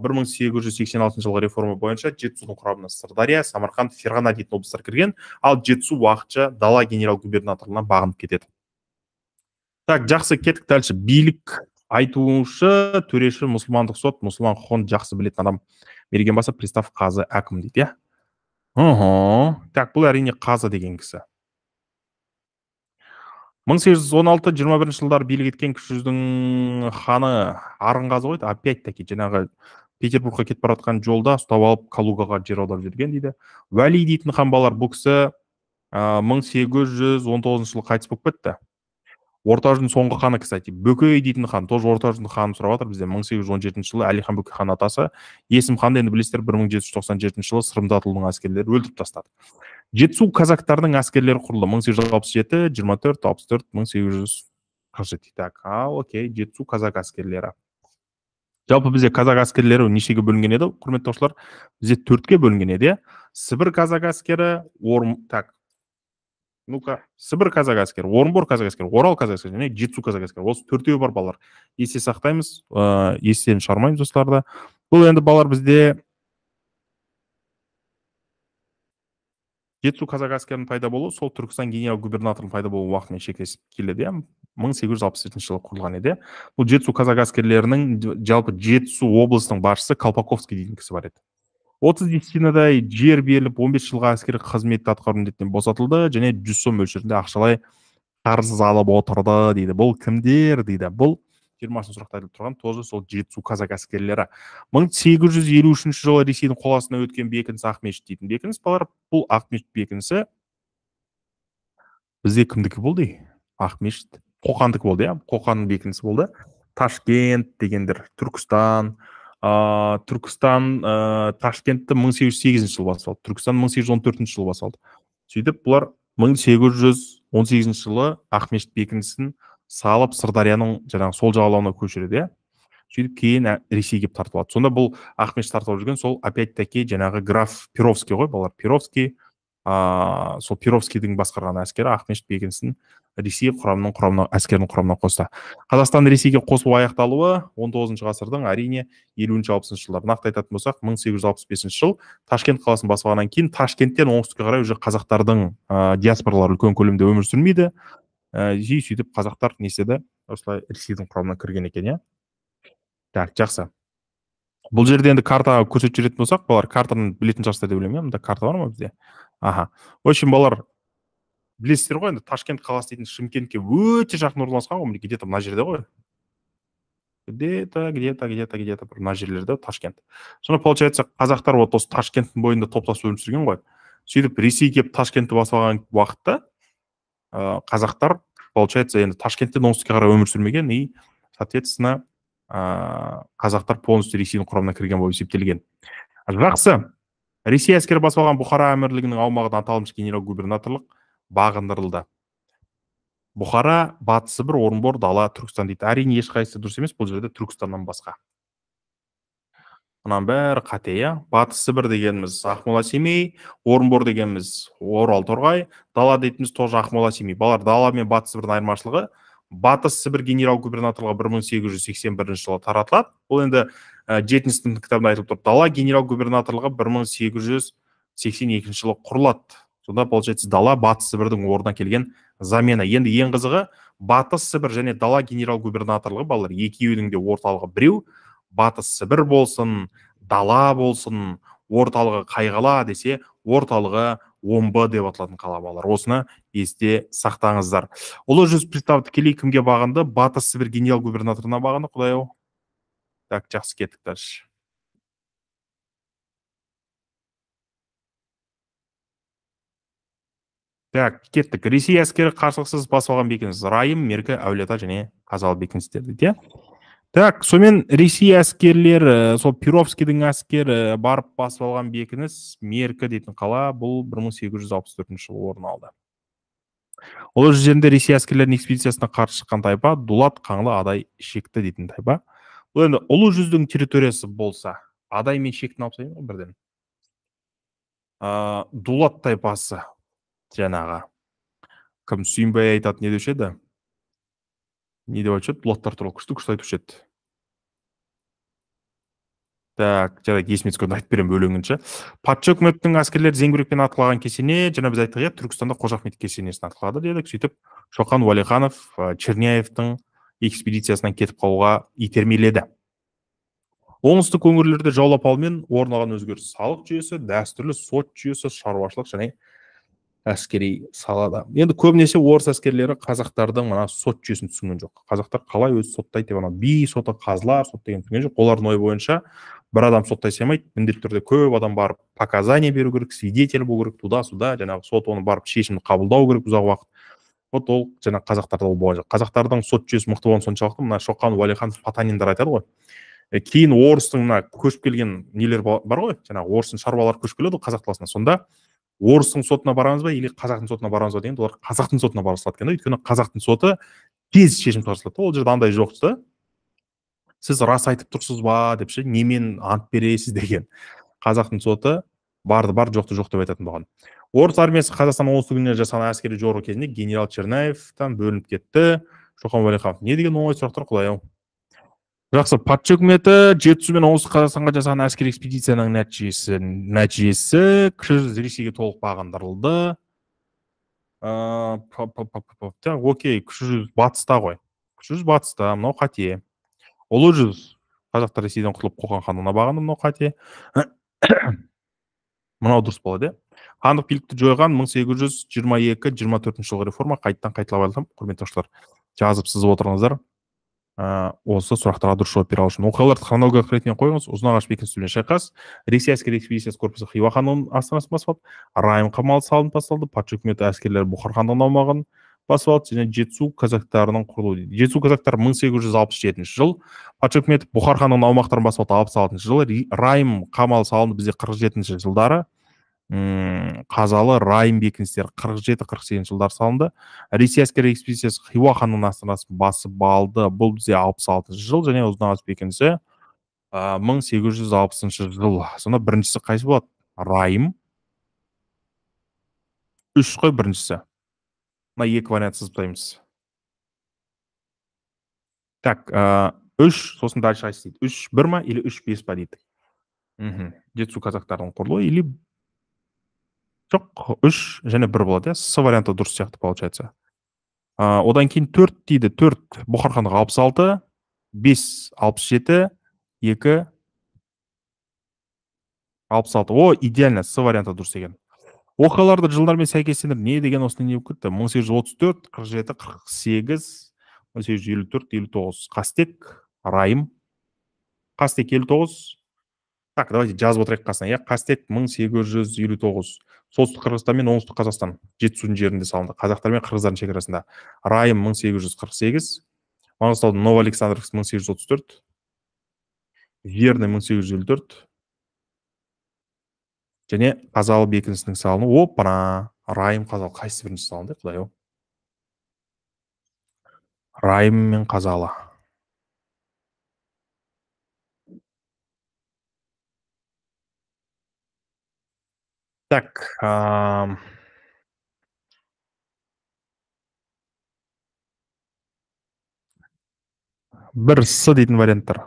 Speaker 1: бір мың сегіз жүз сексен алтыншы жылғы реформа бойынша жетісудың құрамына сырдария самарқанд ферғана дейтін облыстар кірген ал жетісу уақытша дала генерал губернаторлығына бағынып кетеді так жақсы кеттік дальше билік айтуынша төреші мұсылмандық сот мұсылман құқығын жақсы білетін адам берген баса пристав қазы әкім дейді иә так бұл әрине қазы деген кісі мың сегіз жүз он алты жиырма бірінші жылдары билік еткен кіші жүздің ханы арынғазы ғой опять таки жаңағы петербургқа кетіп бара жатқан жолда ұстап алып калугаға жер аударып жіберген дейді уәли дейтін хан балалар бұл кісі мың сегіз жүз он тоғызыншы жылы қайтыс болып кетті орта жүздің соңғы ханы кстати бөкей дейтін хан тоже орта жүздің ханы сұрап жатыр бізде мың сегіз жүз он жетінші жылы әлихан бөкей хан атасы есім ханды енді білесіздер бір мың жеті жүз тоқсан жетінші жылы сырымдатұлының әскерлері өлтіріп тастады жетісу казактардың әскерлері құрылды мың сегіз жүз алпыс жеті жиырма төрт алпыс төрт мың сегіз жүз қырық жеті так а окей жетісу казак әскерлері жалпы бізде казак әскерлері нешеге бөлінген еді құрметті оқушылар бізде төртке бөлінген еді иә сібір казак әскері орм так ну ка сібір казак әскері орынбор казак әскері орал казак әскері және жетісу казак әскері осы төртеуі бар балалар есте сақтаймыз ыыы ә, естен шығармаймыз осыларды бұл енді балалар бізде жетісу казак пайда болуы сол түркістан генерал губернаторының пайда болу уақытымен шектесіп келеді иә мың сегіз жүз алпыс жетінші жылы құрылған еді иә. бұл жетісу казак әскерлерінің жалпы жетісу облысының басшысы колпаковский деген кісі бар еді отыз десятинадай жер беріліп 15 жылға әскери қызметті атқару міндетінен босатылды және жүз сом мөлшерінде ақшалай қарыз алып отырды дейді бұл кімдер дейді бұл жиырмасыншы сұрақта айтылып тұрған тоже сол жетісу қазақ әскерлері мың сегіз жүз елу үшінші жылы ресейдің қол астына өткен бекініс ақмешіт дейтін бекініс балалар бұл ақмешіт бекінісі бізде кімдікі болды ақмешіт қоқандікі болды иә қоқанның бекінісі болды ташкент дегендер түркістан ыыы түркістан ыыы ташкентті мың сегіз жүз сегізінші жылы басып алды түркістан мың сегіз жүз он төртінші жылы басып алды сөйтіп бұлар мың сегіз жүз он сегізінші жылы ақмешіт бекінісін салып сырдарияның жаңағы сол жағалауына көшіреді иә сөйтіп кейін ә, ресей келіп тартып алады сонда бұл ақмешіт тартып жүрген сол опять таки жаңағы граф перовский ғой бұлар перовский ыыы сол перовскийдің басқарған әскері ақмешіт бекінісін ресей құрамының құрамына әскерінің құрамына қосты қазақстан ресейге қосылу аяқталуы 19 тоғызыншы ғасырдың әрине елуінші алпысыншы жылдары нақты айтатын болсақ 1865 жыл ташкент қаласын басып алғаннан кейін ташкенттен оңтүстікке қарай уже қазақтардың ә, диаспоралары үлкен көлемде өмір сүрмейді ә, э, и сөйтіп қазақтар не істеді осылай ресейдің құрамына кірген екен иә так жақсы бұл жерде енді картаға көрсетіп жіберетін болсақ балалар картаны білетін шығарсыздар деп ойлаймын иә мында карта бар ма бізде аха в общем балалар білесіздер ғой енді ташкент қаласы дейтін шымкентке өте жақын орналасқан ғой где то мына жерде ғой где то где то где то где то бір мына жерлерде ташкент сонда получается қазақтар вот осы ташкенттің бойында топтасып өмір сүрген ғой сөйтіп ресей келіп ташкентті басып алған уақытта қазақтар э, получается енді ташкенттен оңтүстікке қарай өмір сүрмеген и соответственно ә, э, қазақтар полностью ресейдің құрамына кірген болып есептелген жақсы ресей әскері басып алған бұхара әмірлігінің аумағына аталмыш генерал губернаторлық бағындырылды бұхара батыс бір орынбор дала түркістан дейді әрине ешқайсысы дұрыс емес бұл жерде түркістаннан басқа мынаның бәрі қате иә батыс сібір дегеніміз ақмола семей орынбор дегеніміз орал торғай дала дейтініміз тоже ақмола семей Балар, дала мен батыс сібірдің айырмашылығы батыс сібір генерал губернаторлығы 1881 жылы таратылады бұл енді э, жетінстің кітабында айтылып тұр дала генерал губернаторлығы 1882 жылы құрылады сонда получается дала батыс сібірдің орнына келген замена енді ең қызығы батыс сібір және дала генерал губернаторлығы балалар екеуінің де орталығы біреу батыс сібір болсын дала болсын орталығы қай десе орталығы омбы деп аталатын қала балалар осыны есте сақтаңыздар ұлы жүз приставы тікелей кімге бағынды батыс сібір генерал губернаторына бағынды құдай ау так жақсы кеттік дальше так кеттік ресей әскері қарсылықсыз басып алған бекініс райым меркі әулиеата және қазалы бекіністер дейді иә так сонымен ресей әскерлері сол перовскийдің әскері барып басып алған бекініс меркі дейтін қала бұл 1864 жылы орын алды ол жерде ресей әскерлерінің экспедициясына қарсы шыққан тайпа дулат қаңлы адай шекті дейтін тайпа бұл енді ұлы жүздің территориясы болса адай мен шектіні алып тастаймыз ғой бірден ә, дулат тайпасы жаңағы кім сүйінбай айтатын не деуші еді не деп айтушы еді блоттар туралы күшті күшті айтушы еді так жарайды есіме түскенде айтып беремін өлеңін ше патша үкіметінің әскерлері зеңбірекпен атқылаған кесене жаңа біз айттық иә түркістанда қожа ахмет кесенесін атқылады дедік сөйтіп шоқан уәлиханов э, черняевтің экспедициясынан кетіп қалуға итермеледі оңтүстік өңірлерді жаулап алумен орын алған өзгеріс салық жүйесі дәстүрлі сот жүйесі шаруашылық және әскери салада енді көбінесе орыс әскерлері қазақтардың мына сот жүйесін түсінген жоқ қазақтар қалай өзі соттайды деп анау би соты қазылар сот деген түсінген жоқ олардың ойы бойынша бір адам соттай салмайды міндетті түрде көп адам барып показания беру керек свидетель болу керек туда сюда жаңағы сот оны барып шешім қабылдау керек ұзақ уақыт вот ол жаңағы қазақтарда ол болған жоқ қазақтардың сот жүйесі мықты болғаны соншалықты мына шоқан уәлиханов потаниндар айтады ғой э, кейін орыстың мына көшіп келген нелер бар ғой жаңағы орыстың шаруалары көшіп келеді ғой қазақ даласына сонда орыстың сотына барамыз ба или қазақтың сотына барамыз ба дегенде олар қазақтың сотына бара салады екен да өйткені қазақтың соты тез шешім шығара салады ол жерде андай жоқ да сіз рас айтып тұрсыз ба деп ше немен ант бересіз деген қазақтың соты барды бар жоқты жоқ деп айтатын болған орыс армиясы қазақстан оңтүстігіне жасаған әскери жорығы кезінде генерал Чернаевтан бөлініп кетті шоқан уәлиханов не деген оңай сұрақтар құдай ау жақсы патша үкіметі жетісу мен оңтүстік қазақстанға жасаған әскери экспедицияның нәтижесі нәтижесі кіші ресейге толық бағындырылды э, окей кіші жүз батыста ғой кіші жүз батыста мынау қате ұлы жүз қазақтар ресейден құтылып қоқан хандығына бағынды мынау қате (coughs) мынау дұрыс болады иә хандық билікті жойған мың сегіз жүз жиырма екі жиырма төртінші жылғы реформа қайтадан қайталап айтамын құрметті жазып сызып отырыңыздар ә, осы сұрақтарға дұрыс жауап бере алу үшін оқиғаларды хронологиялық ретіне қойыңыз ұзынағаш бекінісі шайқас ресей әскери экспедициясы корпусы хива ханының астанасын басып алды райым қамалы салынып басталды патша үкіметі әскерлері бұхар хандығының аумағын басып алды және жетісу казактарының құрылуы дейді жетісу казактары мың сегіз жүз алпыс жетінші жыл патша үкіметі бұхар хандығының аумақтарын басып алды алпыс алтыншы жылы райым қамалы салынды бізде қырық жетінші жылдары қазалы райым бекіністері қырық жеті қырық сегізінші жылдары салынды ресей әскери экспедициясы хиуа ханының астанасын басып алды бұл бізде алпыс алтыншы жыл және ұзынағаш бекінісі мың сегіз жүз алпысыншы жыл сонда біріншісі қайсы болады райым үш қой біріншісі мына екі вариант сызып тастаймыз так үш сосын дальше қайсы дейді үш бір ма или үш бес па дейді мхм жетісу қазақтарының құрылуы или жоқ үш және бір болады иә с варианты дұрыс сияқты получается ә, одан кейін төрт дейді төрт бұхар хандығы алпыс алты бес алпыс жеті екі алпыс алты о идеально с варианты дұрыс екен оқиғаларды жылдармен сәйкестендір не деген осындай не болып кетті мың сегіз жүз отыз төрт қырық жеті қырық сегіз мың сегіз жүз елу төрт елу тоғыз қастек райым қастек елу тоғыз так давайте жазып отырайық қасына иә қастек мың сегіз жүз елу тоғыз солтүстік қырғызстан мен оңтүстік қазақстан жетісудың жерінде салынды қазақтар мен қырғыздардың шекарасында райым мың сегіз жүз қырық сегіз маңғыстаудың новоалександровск мың сегіз жүз отыз төрт верный мың сегіз жүз елу төрт және қазалы бекінісінің салыну опана райым қазалы қайсы бірінші салынды құдай ау райым мен қазалы Так. А... бір с дейтін варианттар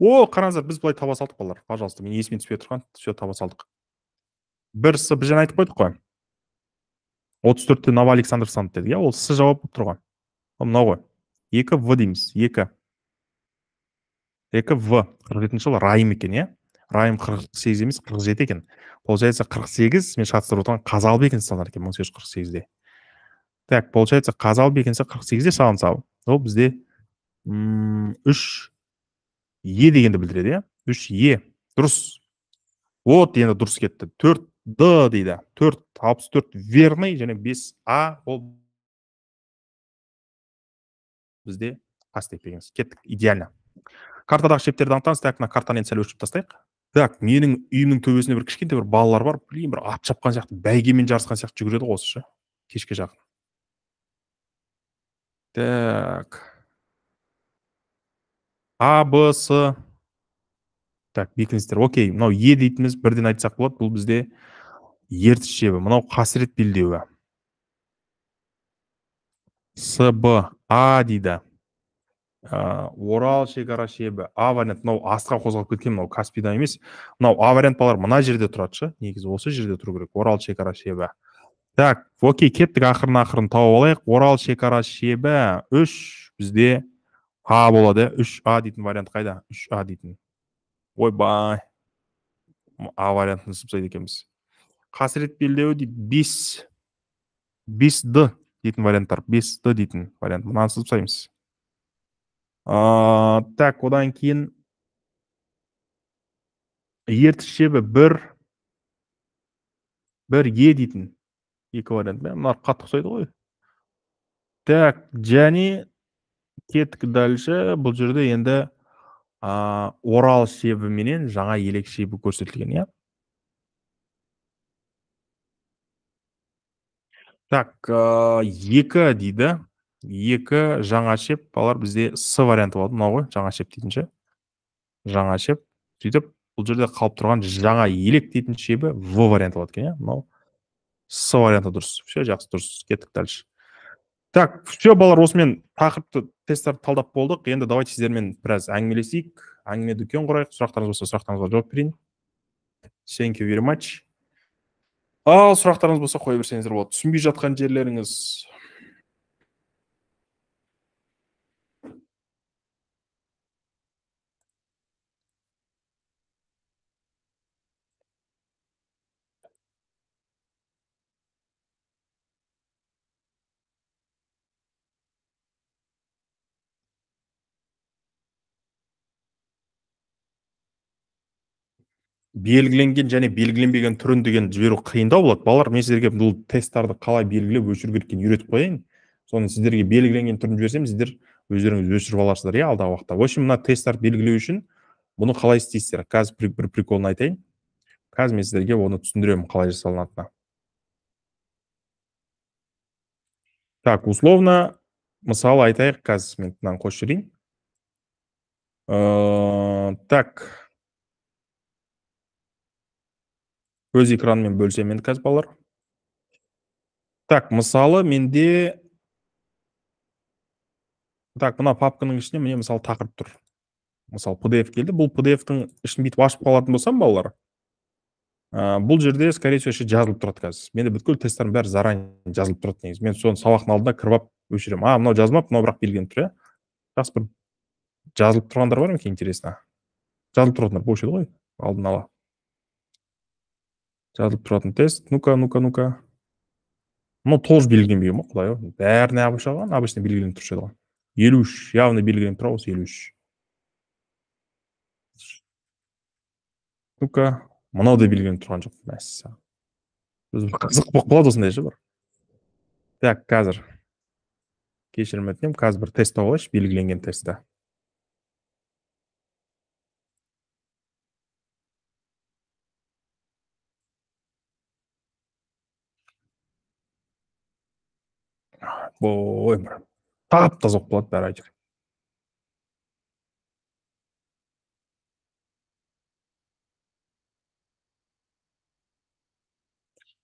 Speaker 1: о қараңыздар біз былай таба салдық балалар пожалуйста мен есіме түспей тұрған все таба салдық бір с біз жаңа айтып қойдық қой отыз төртте нова александр санды дедік иә ол с жауап болып тұр ғой мынау ғой екі в дейміз екі екі в қырық жетінші жылы райым екен иә райым қырық сегіз емес қырық жеті екен получается қырық сегіз мен шатыстырып отырған бекінісі салынар екен мың сегіз жүз қырық сегізде так получается қазалы бекінісі қырық сегізде салынса ол бізде үш е дегенді білдіреді иә үш е дұрыс вот енді дұрыс кетті төрт д дейді төрт алпыс төрт верный және бес а ол бізде қастек дегеніміз кеттік идеально картадағы шептерді анықтаңыз так мына картаны енді сәл өшіріп тастайық так менің үйімнің төбесінде бір кішкентай бір балалар бар блин бір ат шапқан сияқты бәйгемен жарысқан сияқты жүгіреді ғой осы кешке жақын так а б с так бекіністер окей мынау е дейтініміз бірден айтсақ болады бұл бізде ертіс шебі мынау қасірет белдеуі с б а дейді ә, орал шекара шебі а вариант мынау асқа қозғалып кеткен мынау каспида емес мынау а вариант балалар мына жерде тұрады ше негізі осы жерде тұру керек орал шекара шебі так окей кеттік ақырын ақырын тауып алайық орал шекара шебі үш бізде а болады иә, үш а дейтін вариант қайда үш а дейтін ойбай а вариантын тастайды екенбіз қасірет белдеуі дейді бес бес д дейтін варианттар бес д дейтін вариант мынаны тастаймыз так одан кейін ертіс шебі бір бір е дейтін екі вариант мә мыналар қатты ұқсайды ғой так және кеттік дальше бұл жерде енді ә, орал шебі менен жаңа елек шебі көрсетілген иә так ә, екі дейді екі жаңа шеп балалар бізде с варианты болады мынау ғой жаңа шеп дейтін ше жаңа шеп сөйтіп бұл жерде қалып тұрған жаңа елек дейтін шебі в варианты болады екен иә мынау с варианты дұрыс все жақсы дұрыс кеттік дальше так все балалар осымен тақырыпты тесттерді талдап болдық енді давайте сіздермен біраз әңгімелесейік әңгіме дүкен құрайық сұрақтарыңыз болса сұрақтарыңызға жауап берейін thank you very much ал сұрақтарыңыз болса қоя берсеңіздер болады түсінбей жатқан жерлеріңіз белгіленген және белгіленбеген түрін деген жіберу қиындау болады балалар мен сіздерге бұл тесттарды қалай белгілеп өшіру екенін үйретіп қояйын соны сіздерге белгіленген түрін жіберсем сіздер өздеріңіз өшіріп аласыздар иә алдағы уақытта в общем мына тесттарды белгілеу үшін бұны қалай істейсіздер қазір бір приколын айтайын қазір мен сіздерге оны түсіндіремін қалай жасалынатынын так условно мысалы айтайық қазір мен мынаны қосып жіберейін э, так өз экраныммен бөлісемін енді қазір балалар так мысалы менде так мына папканың ішіне міне мысалы тақырып тұр мысалы pdf келді бұл pdf тің ішін бүйтіп ашып қалатын болсам балалар ә, бұл жерде скорее всего еще жазылып тұрады қазір менде бүткіл тесттардың бәрі заранее жазылып тұрады негізі мен соны сабақтың алдында кіріп алып өшіремін а мынау жазылмапты мынау бірақ белгіленіп тұр иә жақсы бір жазылып тұрғандар бар ма екен интересно жазылып тұратындар болушы еді ғой алдын ала жазылып тұратын тест ну ка ну ка ну ка мынау тоже белгіленбеген ғой құдай ау бәріне обычно алған обычно белгіленіп тұрушы еді ғой елу үш явно белгіленіп тұр ғой осы елу үш ну ка мынау да белгіленіп тұрған жоқ мәссаған қызық болып қалады осындай ше бір так қазір кешірім өтінемін қазір бір тестті алайыншы белгіленген тестті ой бір тап таза болып қалады бәрі әйтеуір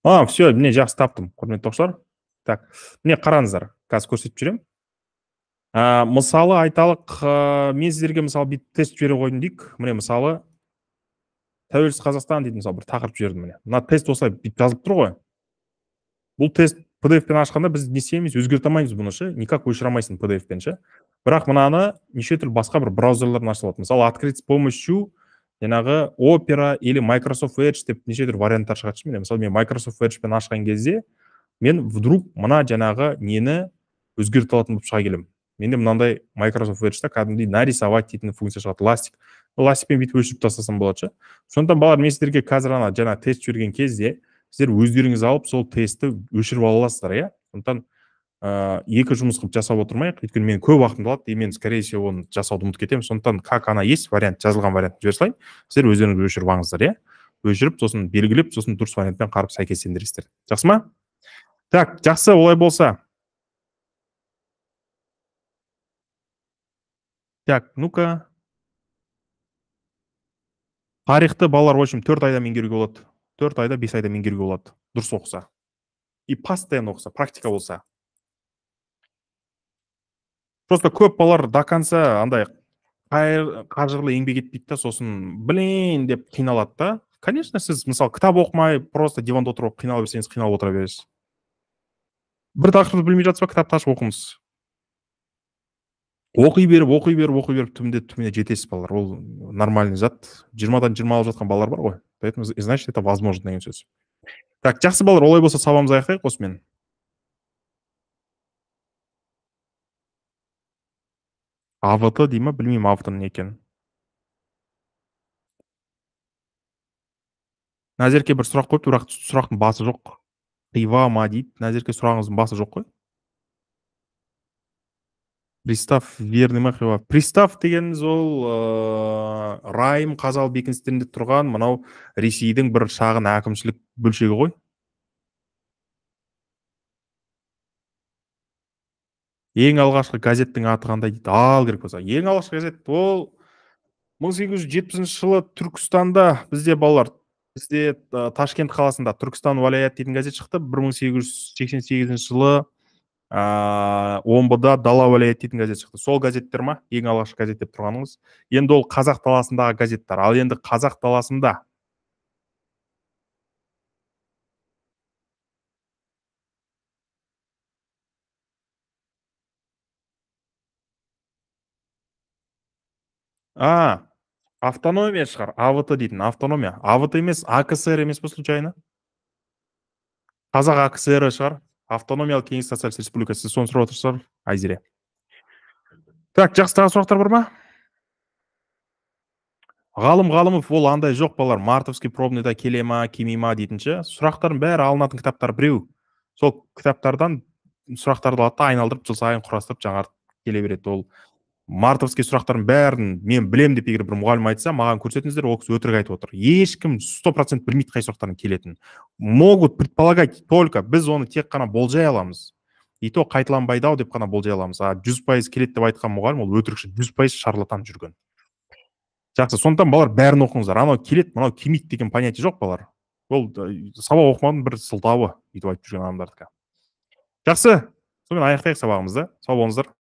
Speaker 1: а все міне жақсы таптым құрметті оқушылар так міне қараңыздар қазір көрсетіп жіберемін ә, мысалы айталық ә, мен сіздерге мысалы бүйтіп тест жібере қойдым дейік міне мысалы тәуелсіз қазақстан дейді, мысалы бір тақырып жібердім міне мына тест осылай бүйтіп жазылып тұр ғой бұл тест pdf-пен ашқанда біз не істейміз өзгерте алмаймыз бұны ше никак өшіре алмайсың pdf-пен ше бірақ мынаны неше түрлі басқа бір браузерлардан аша алады мысалы открыть с помощью жаңағы опера или microsoft edge деп неше түрлі варианттар шығады ше міне мысалы мен microsoft edge-пен ашқан кезде мен вдруг мына жаңағы нені өзгерте алатын болып шыға келемін менде мынандай microsoft edge-та кәдімгідей нарисовать дейтін функция шығады ластик ластикпен бүйтіп өшіріп тастасам болады ше сондықтан балалар мен сіздерге қазір ана жаңағы тест жіберген кезде сіздер өздеріңіз алып сол тестті өшіріп ала аласыздар иә сондықтан ә, екі жұмыс қылып жасап отырмайық өйткені менің көп уақытымды алады и мен скорее всего оны жасауды ұмытып кетемін сондықтан как она есть вариант жазылған вариантты жібере салайын сіздер өздеріңіз өшіріп алыңыздар иә өшіріп сосын белгілеп сосын дұрыс вариантпен қарап сәйкестендіресіздер жақсы ма так жақсы олай болса так ну ка тарихты балалар в общем төрт айда меңгеруге болады төрт айда бес айда меңгеруге болады дұрыс оқыса и постоянно оқыса практика болса просто көп балалар до конца андай қажырлы еңбек етпейді да сосын блин деп қиналады да конечно сіз мысалы кітап оқымай просто диванда отырып қиналып берсеңіз қиналып отыра бересіз бір тақырыпты білмей жатсыз ба кітапты ашып оқыңыз оқи беріп оқи беріп оқи беріп түбінде түбіне жетесіз балалар ол нормальный зат жиырмадан жиырма алып жатқан балалар бар ғой поэтому значит это возможно деген сөз так жақсы балалар олай болса сабағымызды аяқтайық осымен авт дей ма білмеймін авт не екенін назерке бір сұрақ қойыпты бірақ сұрақтың басы жоқ қива ма дейді назерке сұрағыңыздың басы жоқ қой пристав ма ақева пристав дегеніміз ол ыыы э, райым қазал бекіністерінде тұрған мынау ресейдің бір шағын әкімшілік бөлшегі ғой ең алғашқы газеттің аты қандай дейді ал керек болса ең алғашқы газет ол 1870 жылы түркістанда бізде балалар бізде э, ташкент қаласында түркістан валаят дейтін газет шықты 1888 жылы ыыы омбыда дала уәлаяты дейтін газет шықты сол газеттер ма ең алғашқы газет деп тұрғаныңыз енді ол қазақ даласындағы газеттер ал енді қазақ даласында а автономия шығар авт дейтін автономия авт емес акср емес пе случайно қазақ акср шығар автономиялық кеңес социалистік республикасы соны сұрап отырсыздар айзере так жақсы тағы сұрақтар бар ма ғалым ғалымов ол андай жоқ балалар мартовский пробныйда келе ма келмей ма дейтін ше сұрақтардың бәрі алынатын кітаптар біреу сол кітаптардан сұрақтарды алады да айналдырып жыл сайын құрастырып жаңартып келе береді ол мартовский сұрақтардың бәрін мен білем деп егер бір мұғалім айтса маған көрсетіңіздер ол кісі өтірік айтып отыр ешкім сто процент білмейді қай сұрақтардың келетінін могут предполагать только біз оны тек қана болжай аламыз и то қайталанбайды ау деп қана болжай аламыз а жүз пайыз келеді деп айтқан мұғалім ол өтірікші жүз пайыз шарлатан жүрген жақсы сондықтан балалар бәрін оқыңыздар анау келеді мынау келмейді деген понятие жоқ балалар ол э, сабақ оқымаудың бір сылтауы өйтіп айтып жүрген адамдардікі жақсы сонымен аяқтайық сабағымызды сау болыңыздар